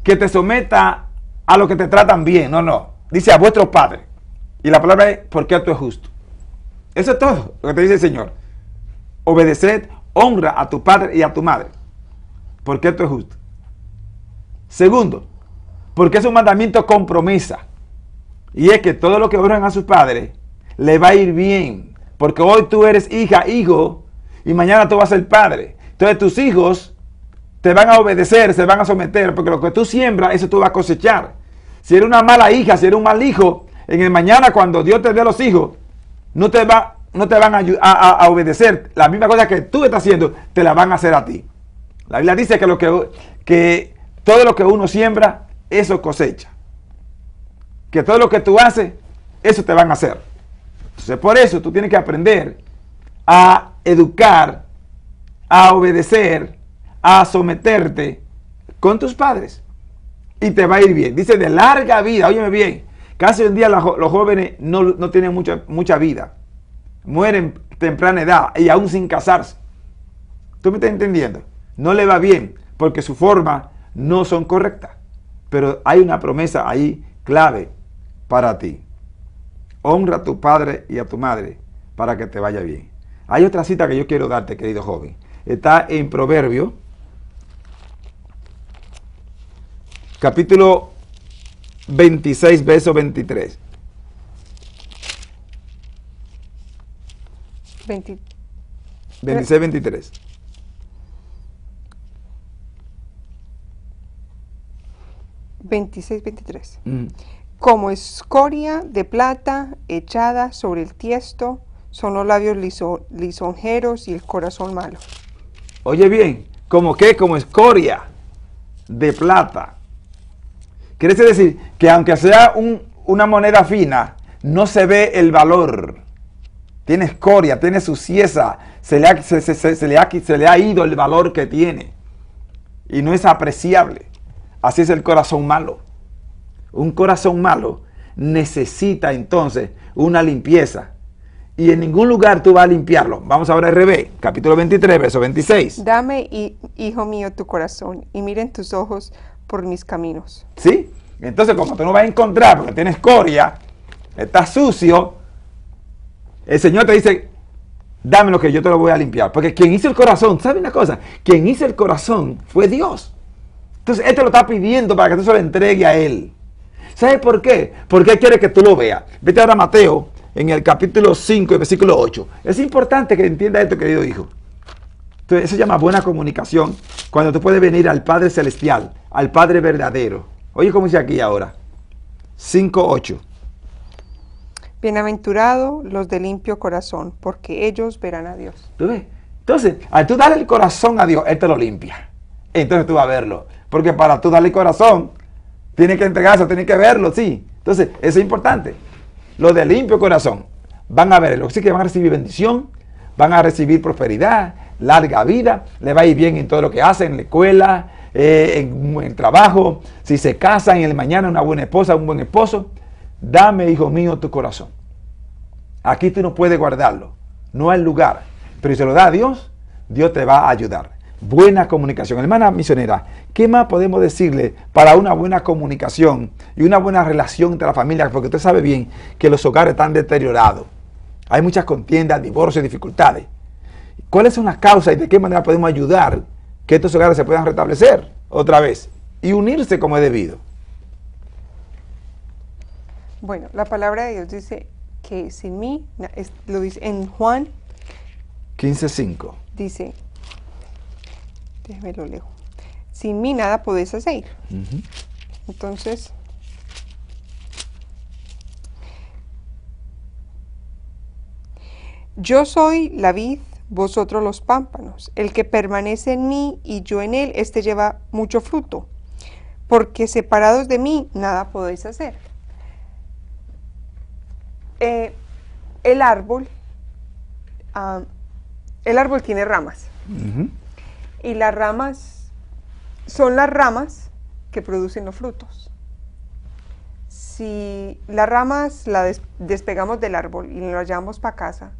que te someta a lo que te tratan bien, no, no. Dice a vuestros padres. Y la palabra es, porque tú es justo. Eso es todo lo que te dice el Señor. Obedeced, honra a tu padre y a tu madre, porque esto es justo. Segundo, porque es un mandamiento compromisa Y es que todo lo que honran a sus padres le va a ir bien. Porque hoy tú eres hija, hijo, y mañana tú vas a ser padre. Entonces tus hijos te van a obedecer, se van a someter, porque lo que tú siembras, eso tú vas a cosechar. Si eres una mala hija, si eres un mal hijo, en el mañana cuando Dios te dé los hijos, no te, va, no te van a, obedecer. La misma cosa que tú estás haciendo, te la van a hacer a ti. La Biblia dice que, lo que, que todo lo que uno siembra, eso cosecha. Que todo lo que tú haces, eso te van a hacer. Entonces por eso tú tienes que aprender a educar, a obedecer, a someterte con tus padres. Y te va a ir bien. Dice de larga vida, óyeme bien, Casi hoy en día los jóvenes no, tienen mucha, mucha vida. Mueren temprana edad y aún sin casarse. ¿Tú me estás entendiendo? No le va bien porque su forma no son correctas. Pero hay una promesa ahí clave para ti. Honra a tu padre y a tu madre para que te vaya bien. Hay otra cita que yo quiero darte, querido joven. Está en Proverbio, capítulo 26, verso 23. 26, 23. ¿26, 23. Como escoria de plata echada sobre el tiesto son los labios lisonjeros y el corazón malo. Oye bien, ¿cómo qué? Como escoria de plata Quiere decir que aunque sea una moneda fina, no se ve el valor. Tiene escoria, tiene suciesa se le, ha, se, le ha, ido el valor que tiene. Y no es apreciable. Así es el corazón malo. Un corazón malo necesita entonces una limpieza. Y en ningún lugar tú vas a limpiarlo. Vamos a ver el revés, capítulo 23, verso 26. Dame, hijo mío, tu corazón y miren tus ojos por mis caminos. ¿Sí? Entonces, como tú no vas a encontrar porque tienes coria, está sucio, el Señor te dice, dame lo que yo te lo voy a limpiar. Porque quien hizo el corazón, ¿sabe una cosa? Quien hizo el corazón fue Dios. Entonces, Él te lo está pidiendo para que tú se lo entregue a Él. ¿Sabes por qué? Porque Él quiere que tú lo veas. Vete ahora a Mateo, en el capítulo 5, versículo 8. Es importante que entienda esto, querido hijo. Entonces, eso se llama buena comunicación, cuando tú puedes venir al Padre Celestial, al Padre verdadero. Oye, ¿cómo dice aquí ahora? 5.8. Bienaventurados los de limpio corazón, porque ellos verán a Dios. ¿Tú Entonces, al tú darle el corazón a Dios, Él te lo limpia. Entonces tú vas a verlo. Porque para tú darle el corazón, tiene que entregarse, tiene que verlo, sí. Entonces, eso es importante. Los de limpio corazón van a verlo. sí, que van a recibir bendición, van a recibir prosperidad, larga vida, le va a ir bien en todo lo que hace, en la escuela, eh, en, el trabajo, si se casa en el mañana una buena esposa, un buen esposo. Dame, hijo mío, tu corazón. Aquí tú no puedes guardarlo, no hay lugar, pero si se lo da a Dios, Dios te va a ayudar. Buena comunicación. Hermana misionera, ¿qué más podemos decirle para una buena comunicación y una buena relación entre la familia? Porque usted sabe bien que los hogares están deteriorados. Hay muchas contiendas, divorcios, dificultades. ¿Cuáles son las causas y de qué manera podemos ayudar que estos hogares se puedan restablecer otra vez y unirse como es debido? Bueno, la palabra de Dios dice que sin mí, lo dice en Juan 15.5. Dice, déjeme lo leo, sin mí nada podéis hacer. Entonces, yo soy la vid vosotros los pámpanos. El que permanece en mí y yo en él, éste lleva mucho fruto, porque separados de mí nada podéis hacer. Eh, el árbol, ah, el árbol tiene ramas. Y las ramas son las ramas que producen los frutos. Si las ramas las despegamos del árbol y las llevamos para casa,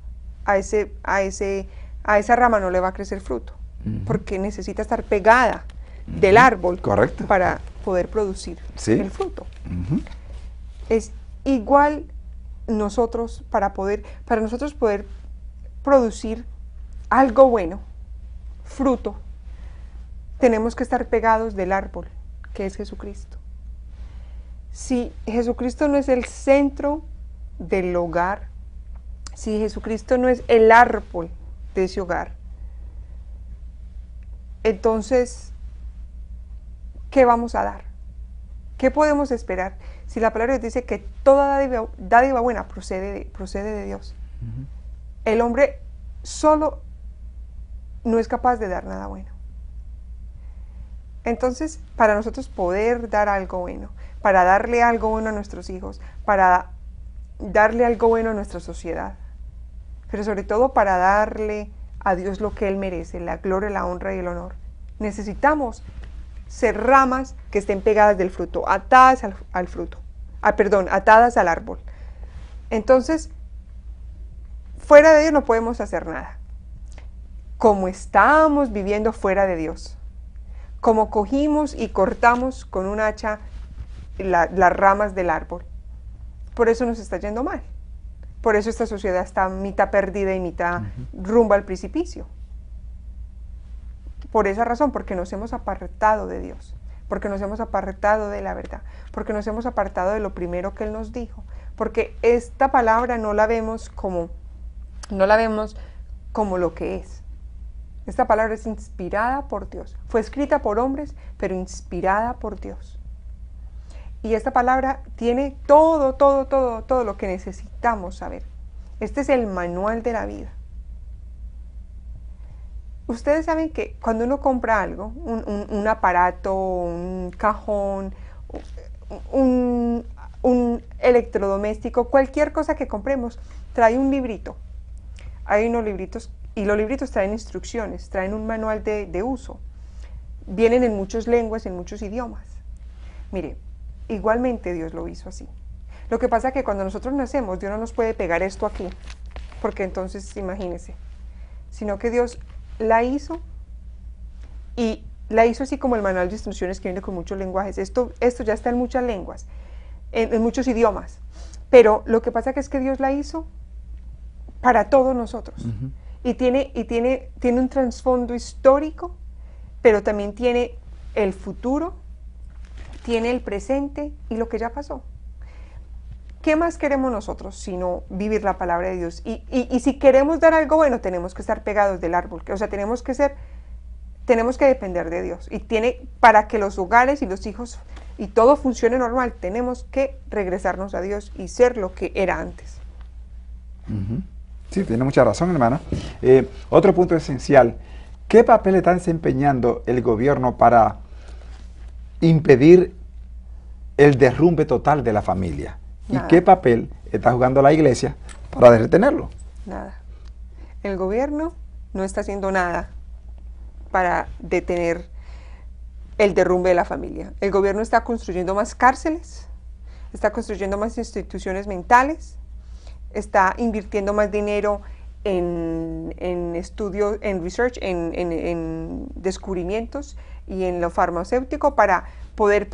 a ese, a ese a esa rama no le va a crecer fruto, porque necesita estar pegada del árbol Correcto. para poder producir el fruto. Es igual nosotros para poder, para nosotros poder producir algo bueno, fruto, tenemos que estar pegados del árbol, que es Jesucristo. Si Jesucristo no es el centro del hogar, si Jesucristo no es el árbol de ese hogar. Entonces, ¿qué vamos a dar? ¿Qué podemos esperar? Si la palabra dice que toda dádiva, buena procede de, procede de Dios. El hombre solo no es capaz de dar nada bueno. Entonces, para nosotros poder dar algo bueno, para darle algo bueno a nuestros hijos, para darle algo bueno a nuestra sociedad, pero sobre todo para darle a Dios lo que Él merece, la gloria, la honra y el honor. Necesitamos ser ramas que estén pegadas del fruto, atadas al, fruto, ah, perdón, atadas al árbol. Entonces, fuera de Dios no podemos hacer nada. Como estamos viviendo fuera de Dios, como cogimos y cortamos con un hacha las ramas del árbol. Por eso nos está yendo mal. Por eso esta sociedad está mitad perdida y mitad rumba rumbo al precipicio. Por esa razón, porque nos hemos apartado de Dios, porque nos hemos apartado de la verdad, porque nos hemos apartado de lo primero que Él nos dijo, porque esta palabra no la vemos como, no la vemos como lo que es. Esta palabra es inspirada por Dios. Fue escrita por hombres, pero inspirada por Dios y esta palabra tiene todo, todo, todo, todo lo que necesitamos saber. Este es el manual de la vida. Ustedes saben que cuando uno compra algo, un, aparato, un cajón, un, electrodoméstico, cualquier cosa que compremos, trae un librito. Hay unos libritos y los libritos traen instrucciones, traen un manual de, de uso. Vienen en muchas lenguas, en muchos idiomas. Mire, Igualmente Dios lo hizo así. Lo que pasa es que cuando nosotros nacemos, Dios no nos puede pegar esto aquí, porque entonces imagínense, sino que Dios la hizo y la hizo así como el manual de instrucciones que viene con muchos lenguajes. Esto, esto ya está en muchas lenguas, en, muchos idiomas. Pero lo que pasa es que Dios la hizo para todos nosotros. Y, tiene, y tiene, tiene un trasfondo histórico, pero también tiene el futuro tiene el presente y lo que ya pasó. ¿Qué más queremos nosotros sino vivir la palabra de Dios? Y, si queremos dar algo bueno, tenemos que estar pegados del árbol, o sea, tenemos que ser, tenemos que depender de Dios. Y tiene, para que los hogares y los hijos y todo funcione normal, tenemos que regresarnos a Dios y ser lo que era antes. Sí, tiene mucha razón, hermana. Eh, otro punto esencial, ¿qué papel está desempeñando el gobierno para impedir el derrumbe total de la familia. ¿Y qué papel está jugando la iglesia para detenerlo? Nada. El gobierno no está haciendo nada para detener el derrumbe de la familia. El gobierno está construyendo más cárceles, está construyendo más instituciones mentales, está invirtiendo más dinero en, en estudios, en research, en, en, en descubrimientos, y en lo farmacéutico para poder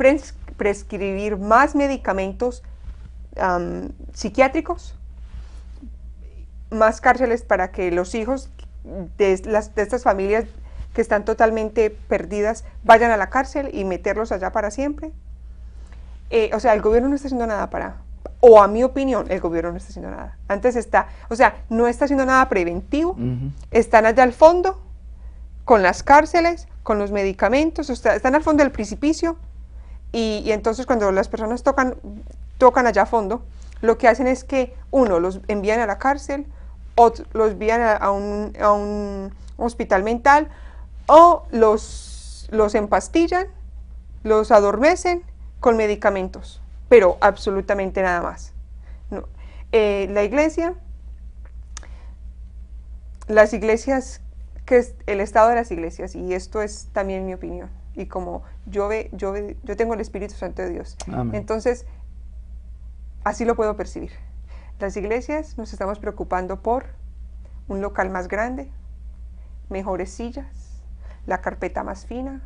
prescribir más medicamentos psiquiátricos, más cárceles para que los hijos de, las, de estas familias que están totalmente perdidas vayan a la cárcel y meterlos allá para siempre. Eh, o sea, el gobierno no está haciendo nada para, o a mi opinión, el gobierno no está haciendo nada. Antes está, o sea, no está haciendo nada preventivo, están allá al fondo con las cárceles con los medicamentos, están al fondo del precipicio y, entonces cuando las personas tocan, tocan allá a fondo, lo que hacen es que uno, los envían a la cárcel, o los envían a, un, a un, hospital mental, o los, los empastillan, los adormecen con medicamentos, pero absolutamente nada más. Eh, la iglesia, las iglesias que es el estado de las iglesias, y esto es también mi opinión, y como yo, ve, yo, yo tengo el Espíritu Santo de Dios, entonces así lo puedo percibir. Las iglesias nos estamos preocupando por un local más grande, mejores sillas, la carpeta más fina,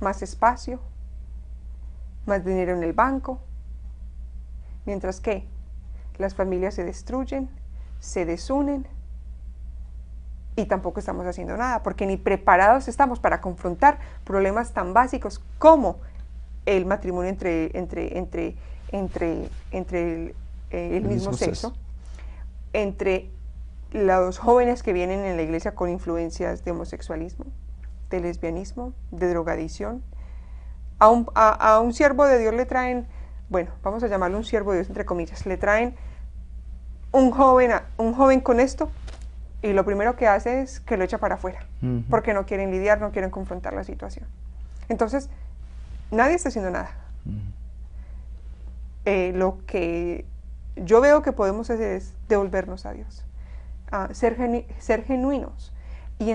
más espacio, más dinero en el banco, mientras que las familias se destruyen, se desunen, y tampoco estamos haciendo nada, porque ni preparados estamos para confrontar problemas tan básicos como el matrimonio entre, entre, entre, entre, entre el, eh, mismo, sexo, entre los jóvenes que vienen en la iglesia con influencias de homosexualismo, de lesbianismo, de drogadicción. A un, siervo de Dios le traen, bueno, vamos a llamarlo un siervo de Dios entre comillas, le traen un joven, un joven con esto y lo primero que hace es que lo echa para afuera, porque no quieren lidiar, no quieren confrontar la situación. Entonces, nadie está haciendo nada. Eh, lo que yo veo que podemos hacer es devolvernos a Dios, ser, ser, genuinos y,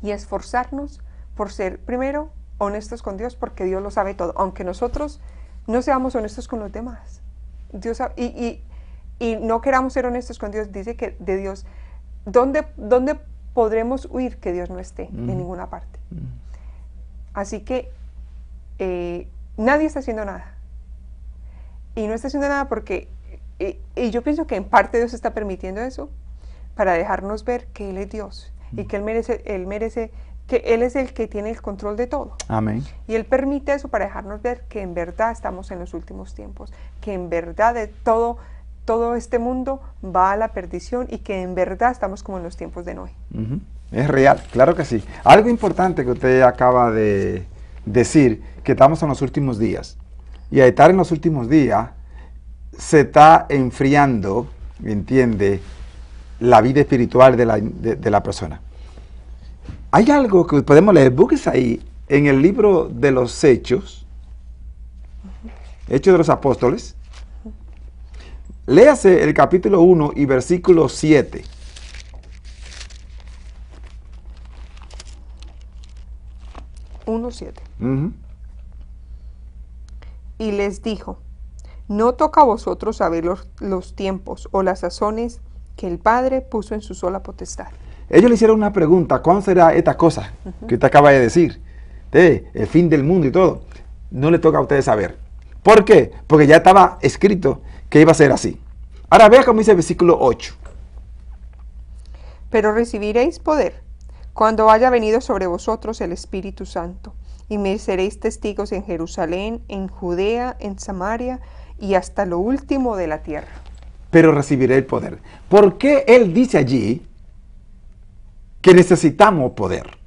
y esforzarnos por ser, primero, honestos con Dios, porque Dios lo sabe todo, aunque nosotros no seamos honestos con los demás. Dios y, y no queramos ser honestos con Dios, dice que de Dios ¿dónde, ¿dónde podremos huir que Dios no esté? En ninguna parte. Así que eh, nadie está haciendo nada. Y no está haciendo nada porque, eh, y, yo pienso que en parte Dios está permitiendo eso, para dejarnos ver que Él es Dios y que Él merece, Él merece, que Él es el que tiene el control de todo. Amén. Y Él permite eso para dejarnos ver que en verdad estamos en los últimos tiempos, que en verdad de todo todo este mundo va a la perdición y que en verdad estamos como en los tiempos de Noé. Es real, claro que sí. Algo importante que usted acaba de decir, que estamos en los últimos días. Y a estar en los últimos días, se está enfriando, ¿me entiende, la vida espiritual de la, la persona. Hay algo que podemos leer, busques ahí, en el libro de los Hechos, Hechos de los Apóstoles, Léase el capítulo 1 y versículo 7. 17 Y les dijo, no toca a vosotros saber los, tiempos o las sazones que el Padre puso en su sola potestad. Ellos le hicieron una pregunta, ¿cuándo será esta cosa que usted acaba de decir? De, el fin del mundo y todo. No le toca a ustedes saber. ¿Por qué? Porque ya estaba escrito que iba a ser así. Ahora vea cómo dice el versículo 8. Pero recibiréis poder cuando haya venido sobre vosotros el Espíritu Santo, y me seréis testigos en Jerusalén, en Judea, en Samaria y hasta lo último de la tierra. Pero recibiré el poder. ¿Por qué él dice allí que necesitamos poder?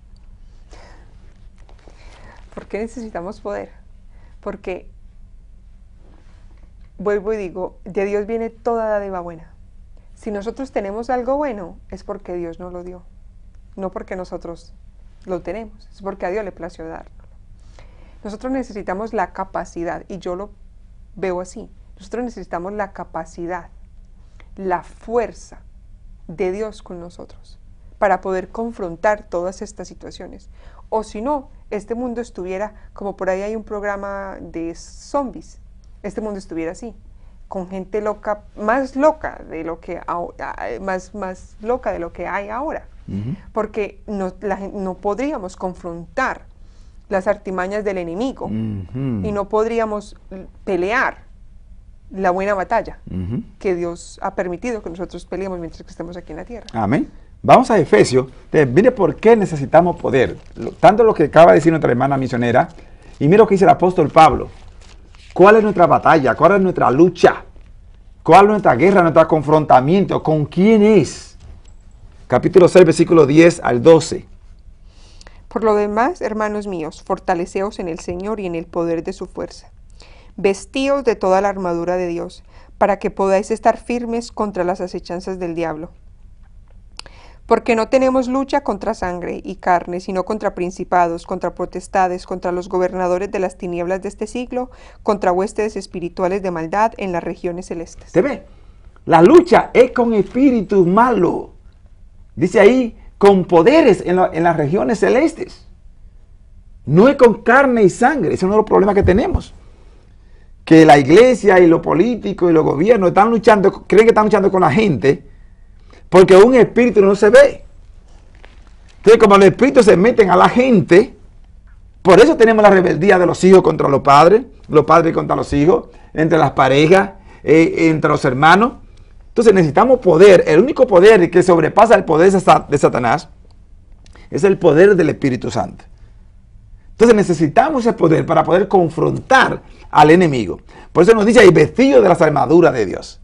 ¿Por qué necesitamos poder? Porque vuelvo y digo, de Dios viene toda la dádiva buena. Si nosotros tenemos algo bueno, es porque Dios nos lo dio, no porque nosotros lo tenemos, es porque a Dios le plació darlo. Nosotros necesitamos la capacidad, y yo lo veo así, nosotros necesitamos la capacidad, la fuerza de Dios con nosotros para poder confrontar todas estas situaciones. O si no, este mundo estuviera, como por ahí hay un programa de zombies, este mundo estuviera así, con gente loca, más loca de lo que más, más loca de lo que hay ahora, porque no, podríamos confrontar las artimañas del enemigo y no podríamos pelear la buena batalla que Dios ha permitido que nosotros peleemos mientras que estemos aquí en la tierra. Amén. Vamos a Efesios. mire por qué necesitamos poder. tanto lo que acaba de decir nuestra hermana misionera, y mire lo que dice el apóstol Pablo. ¿Cuál es nuestra batalla? ¿Cuál es nuestra lucha? ¿Cuál es nuestra guerra, nuestro confrontamiento? ¿Con quién es? Capítulo 6, versículo 10 al 12. Por lo demás, hermanos míos, fortaleceos en el Señor y en el poder de su fuerza. Vestíos de toda la armadura de Dios, para que podáis estar firmes contra las acechanzas del diablo porque no tenemos lucha contra sangre y carne, sino contra principados, contra potestades, contra los gobernadores de las tinieblas de este siglo, contra huestes espirituales de maldad en las regiones celestes. Se ve? La lucha es con espíritus malos. Dice ahí, con poderes en, en las regiones celestes. No es con carne y sangre. Ese es uno de los problemas que tenemos. Que la iglesia y lo político y los gobiernos están luchando, creen que están luchando con la gente porque un espíritu no se ve. Entonces, como los espíritus se meten a la gente, por eso tenemos la rebeldía de los hijos contra los padres, los padres contra los hijos, entre las parejas, eh, entre los hermanos. Entonces necesitamos poder. El único poder que sobrepasa el poder de Satanás es el poder del Espíritu Santo. Entonces necesitamos ese poder para poder confrontar al enemigo. Por eso nos dice, hay vestido de las armaduras de Dios.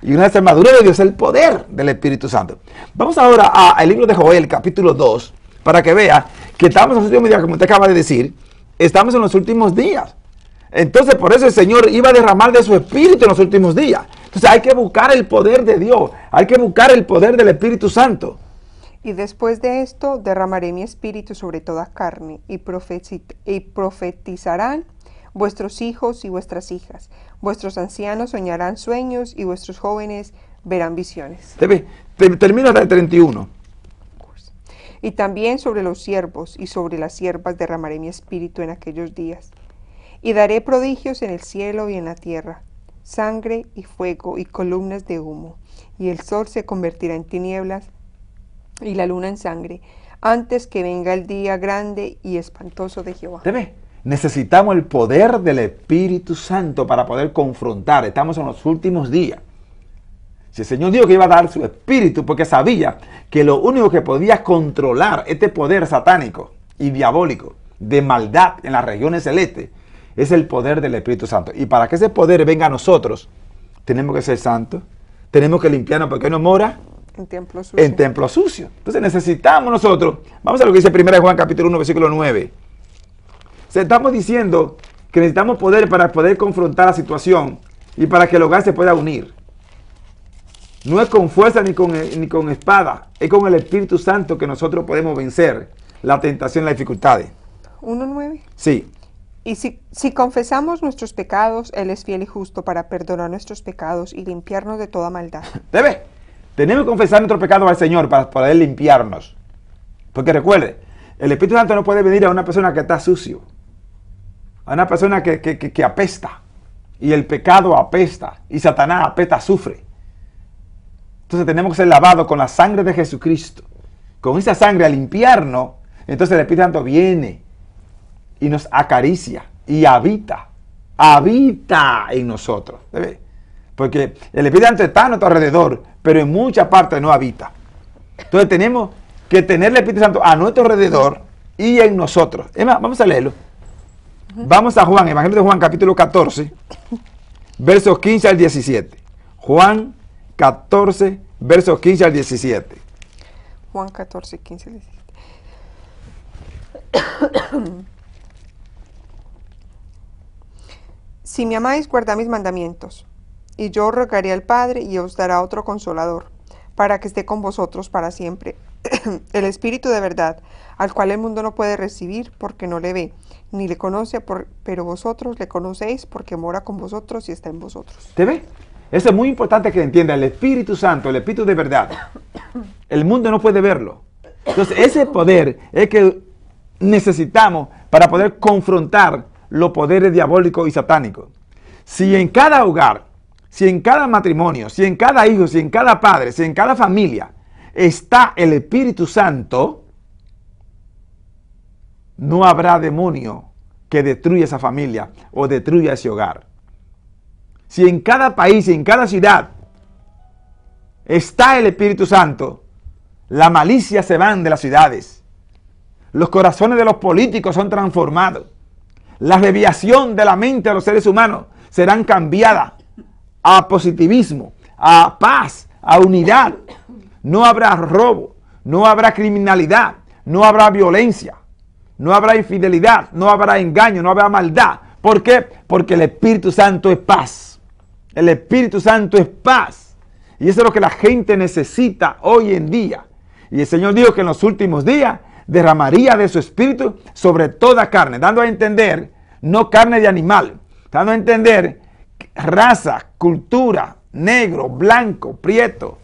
Y una de las de Dios es el poder del Espíritu Santo. Vamos ahora al libro de Joel, capítulo 2, para que vea que estamos en los últimos días, como te acaba de decir, estamos en los últimos días. Entonces, por eso el Señor iba a derramar de su espíritu en los últimos días. Entonces, hay que buscar el poder de Dios, hay que buscar el poder del Espíritu Santo. Y después de esto derramaré mi espíritu sobre toda carne, y profetizarán vuestros hijos y vuestras hijas, vuestros ancianos soñarán sueños y vuestros jóvenes verán visiones. Te termina la 31. Y también sobre los siervos y sobre las siervas derramaré mi espíritu en aquellos días. Y daré prodigios en el cielo y en la tierra, sangre y fuego y columnas de humo. Y el sol se convertirá en tinieblas y la luna en sangre, antes que venga el día grande y espantoso de Jehová. Necesitamos el poder del Espíritu Santo para poder confrontar. Estamos en los últimos días. Si el Señor dijo que iba a dar su espíritu porque sabía que lo único que podía controlar este poder satánico y diabólico de maldad en las regiones celestes es el poder del Espíritu Santo. Y para que ese poder venga a nosotros, tenemos que ser santos, tenemos que limpiarnos porque no mora en templo sucio. En templo sucio. Entonces necesitamos nosotros, vamos a lo que dice 1 Juan capítulo 1 versículo 9. Se estamos diciendo que necesitamos poder para poder confrontar la situación y para que el hogar se pueda unir. No es con fuerza ni con, ni con espada, es con el Espíritu Santo que nosotros podemos vencer la tentación y las dificultades. 1.9. Sí. Y si, si, confesamos nuestros pecados, Él es fiel y justo para perdonar nuestros pecados y limpiarnos de toda maldad. Debe. Tenemos que confesar nuestros pecados al Señor para poder limpiarnos. Porque recuerde, el Espíritu Santo no puede venir a una persona que está sucio a una persona que, apesta y el pecado apesta y Satanás apesta, sufre. Entonces tenemos que ser lavados con la sangre de Jesucristo. Con esa sangre al limpiarnos, entonces el Espíritu Santo viene y nos acaricia y habita, habita en nosotros. Porque el Espíritu Santo está a nuestro alrededor, pero en muchas partes no habita. Entonces tenemos que tener el Espíritu Santo a nuestro alrededor y en nosotros. Es más, vamos a leerlo. Vamos a Juan, Evangelio de Juan, capítulo 14, versos 15 al 17. Juan 14, versos 15 al 17. Juan 14, 15 al 17. si me amáis, guarda mis mandamientos, y yo rogaré al Padre y os dará otro consolador, para que esté con vosotros para siempre, el Espíritu de verdad, al cual el mundo no puede recibir porque no le ve ni le conoce, pero vosotros le conocéis porque mora con vosotros y está en vosotros. ¿Te ve? Eso es muy importante que entienda. El Espíritu Santo, el Espíritu de verdad. El mundo no puede verlo. Entonces, ese poder es que necesitamos para poder confrontar los poderes diabólicos y satánicos. Si en cada hogar, si en cada matrimonio, si en cada hijo, si en cada padre, si en cada familia está el Espíritu Santo, no habrá demonio que destruya esa familia o destruya ese hogar. Si en cada país y en cada ciudad está el Espíritu Santo, la malicia se van de las ciudades. Los corazones de los políticos son transformados. La reviación de la mente de los seres humanos será cambiada a positivismo, a paz, a unidad. No habrá robo, no habrá criminalidad, no habrá violencia no habrá infidelidad, no habrá engaño, no habrá maldad. ¿Por qué? Porque el Espíritu Santo es paz. El Espíritu Santo es paz. Y eso es lo que la gente necesita hoy en día. Y el Señor dijo que en los últimos días derramaría de su Espíritu sobre toda carne, dando a entender, no carne de animal, dando a entender raza, cultura, negro, blanco, prieto,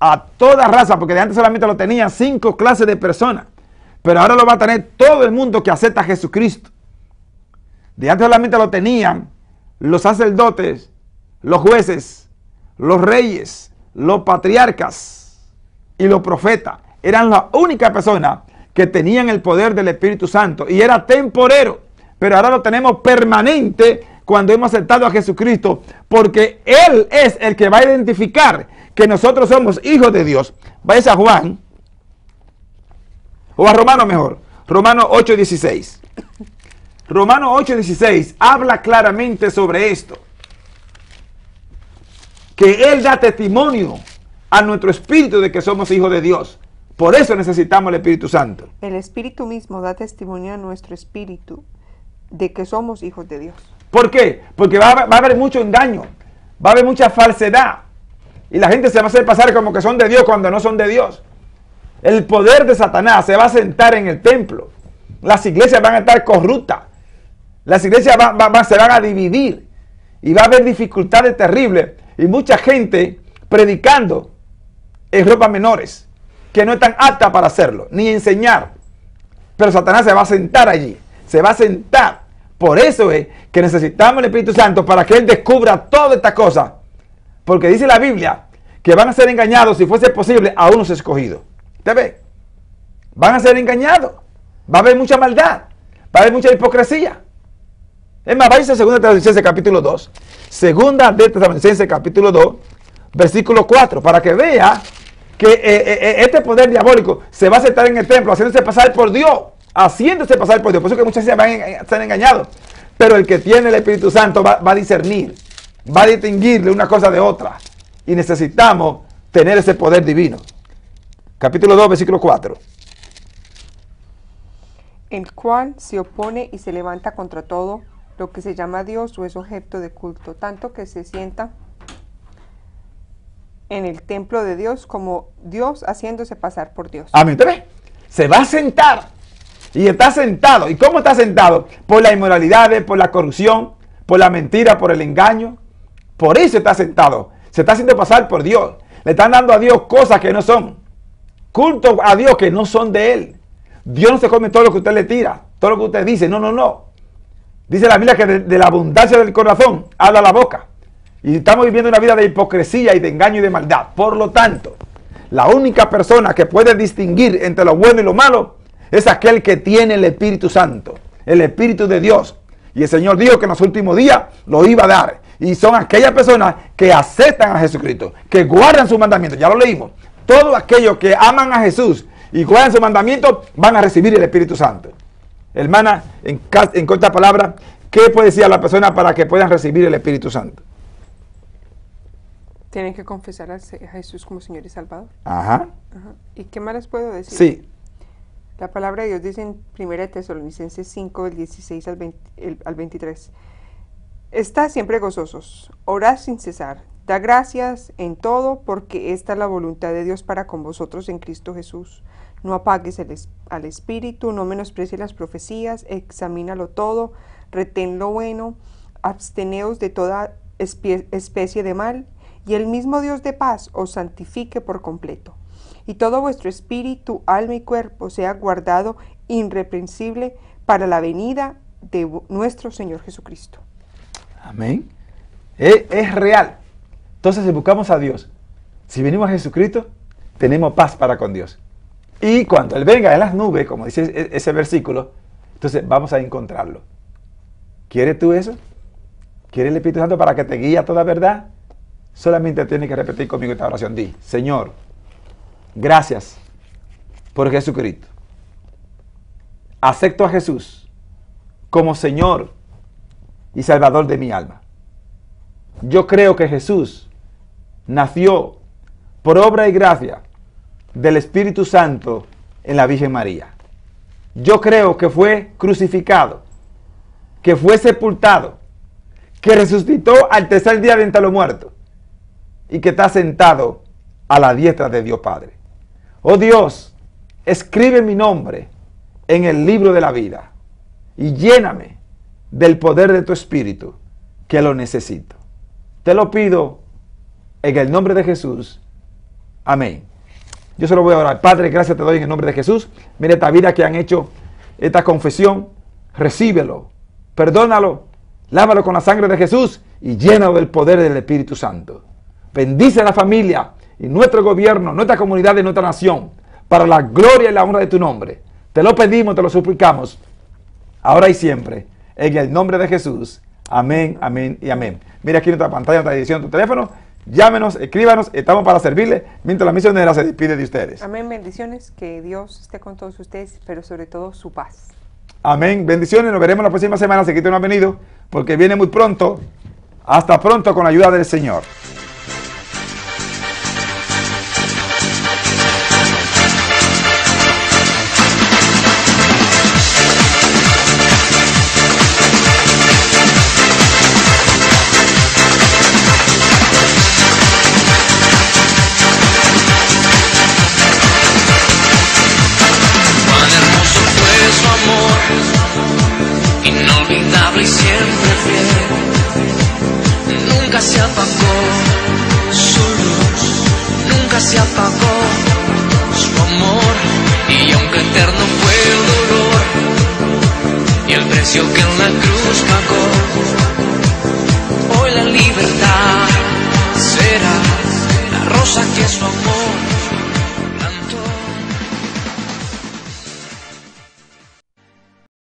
a toda raza, porque de antes solamente lo tenían cinco clases de personas. Pero ahora lo va a tener todo el mundo que acepta a Jesucristo. De antes solamente lo tenían los sacerdotes, los jueces, los reyes, los patriarcas y los profetas. Eran las únicas personas que tenían el poder del Espíritu Santo y era temporero. Pero ahora lo tenemos permanente cuando hemos aceptado a Jesucristo, porque Él es el que va a identificar que nosotros somos hijos de Dios. Vaya a Juan o a Romano mejor. Romano 8.16. Romano 8.16 habla claramente sobre esto. Que Él da testimonio a nuestro espíritu de que somos hijos de Dios. Por eso necesitamos el Espíritu Santo. El Espíritu mismo da testimonio a nuestro espíritu de que somos hijos de Dios. ¿Por qué? Porque va a, va a haber mucho engaño, va a haber mucha falsedad. Y la gente se va a hacer pasar como que son de Dios cuando no son de Dios. El poder de Satanás se va a sentar en el templo. Las iglesias van a estar corruptas. Las iglesias se van a dividir. Y va a haber dificultades terribles. Y mucha gente predicando en ropa menores que no están aptas para hacerlo, ni enseñar. Pero Satanás se va a sentar allí. Se va a sentar. Por eso es que necesitamos el Espíritu Santo para que Él descubra todas estas cosas. Porque dice la Biblia que van a ser engañados, si fuese posible, a unos escogidos. Usted ve? Van a ser engañados. Va a haber mucha maldad. Va a haber mucha hipocresía. Es más, váyase a 2 de capítulo 2. Segunda de Tesalonicenses capítulo 2, versículo 4, para que vea que eh, eh, eh, este poder diabólico se va a sentar en el templo, haciéndose pasar por Dios, haciéndose pasar por Dios. Por eso que muchas veces van a ser engañados. Pero el que tiene el Espíritu Santo va, va a discernir, va a distinguirle una cosa de otra. Y necesitamos tener ese poder divino. Capítulo 2, versículo 4. El cual se opone y se levanta contra todo lo que se llama Dios o es objeto de culto, tanto que se sienta en el templo de Dios como Dios haciéndose pasar por Dios. Amén. ¿Usted Se va a sentar y está sentado. ¿Y cómo está sentado? Por las inmoralidades, por la corrupción, por la mentira, por el engaño. Por eso está sentado. Se está haciendo pasar por Dios. Le están dando a Dios cosas que no son culto a Dios que no son de Él. Dios no se come todo lo que usted le tira, todo lo que usted dice. No, no, no. Dice la Biblia que de, la abundancia del corazón habla la boca. Y estamos viviendo una vida de hipocresía y de engaño y de maldad. Por lo tanto, la única persona que puede distinguir entre lo bueno y lo malo es aquel que tiene el Espíritu Santo, el Espíritu de Dios. Y el Señor dijo que en los últimos días lo iba a dar. Y son aquellas personas que aceptan a Jesucristo, que guardan sus mandamientos. Ya lo leímos. Todos aquellos que aman a Jesús y guardan su mandamiento van a recibir el Espíritu Santo. Hermana, en, en corta palabra, ¿qué puede decir a la persona para que puedan recibir el Espíritu Santo? Tienen que confesar a Jesús como Señor y Salvador. Ajá. ¿Y qué más les puedo decir? Sí. La palabra de Dios dice en 1 Tesalonicenses 5, del 16 al, al 23. Está siempre gozosos, orad sin cesar, Da gracias en todo porque esta es la voluntad de Dios para con vosotros en Cristo Jesús. No apagues al espíritu, no menosprecies las profecías, examínalo todo, retén lo bueno, absteneos de toda especie de mal, y el mismo Dios de paz os santifique por completo. Y todo vuestro espíritu, alma y cuerpo sea guardado irreprensible para la venida de nuestro Señor Jesucristo. Amén. Eh, es real entonces, si buscamos a Dios, si venimos a Jesucristo, tenemos paz para con Dios. Y cuando Él venga en las nubes, como dice e-, ese versículo, entonces vamos a encontrarlo. ¿Quieres tú eso? ¿Quieres el Espíritu Santo para que te guíe a toda verdad? Solamente tienes que repetir conmigo esta oración. Dí, Señor, gracias por Jesucristo. Acepto a Jesús como Señor y Salvador de mi alma. Yo creo que Jesús nació por obra y gracia del Espíritu Santo en la Virgen María. Yo creo que fue crucificado, que fue sepultado, que resucitó al tercer día de entre los muertos y que está sentado a la diestra de Dios Padre. Oh Dios, escribe mi nombre en el libro de la vida y lléname del poder de tu espíritu que lo necesito. Te lo pido en el nombre de Jesús. Amén. Yo se lo voy a orar. Padre, gracias te doy en el nombre de Jesús. Mira esta vida que han hecho esta confesión. Recíbelo. Perdónalo. Lávalo con la sangre de Jesús y llénalo del poder del Espíritu Santo. Bendice a la familia y nuestro gobierno, nuestra comunidad y nuestra nación para la gloria y la honra de tu nombre. Te lo pedimos, te lo suplicamos, ahora y siempre, en el nombre de Jesús. Amén, amén y amén. Mira aquí en nuestra pantalla, en nuestra edición, tu teléfono Llámenos, escríbanos, estamos para servirle mientras la misionera se despide de ustedes. Amén, bendiciones, que Dios esté con todos ustedes, pero sobre todo su paz. Amén, bendiciones, nos veremos la próxima semana, si Cristo no ha venido, porque viene muy pronto. Hasta pronto con la ayuda del Señor.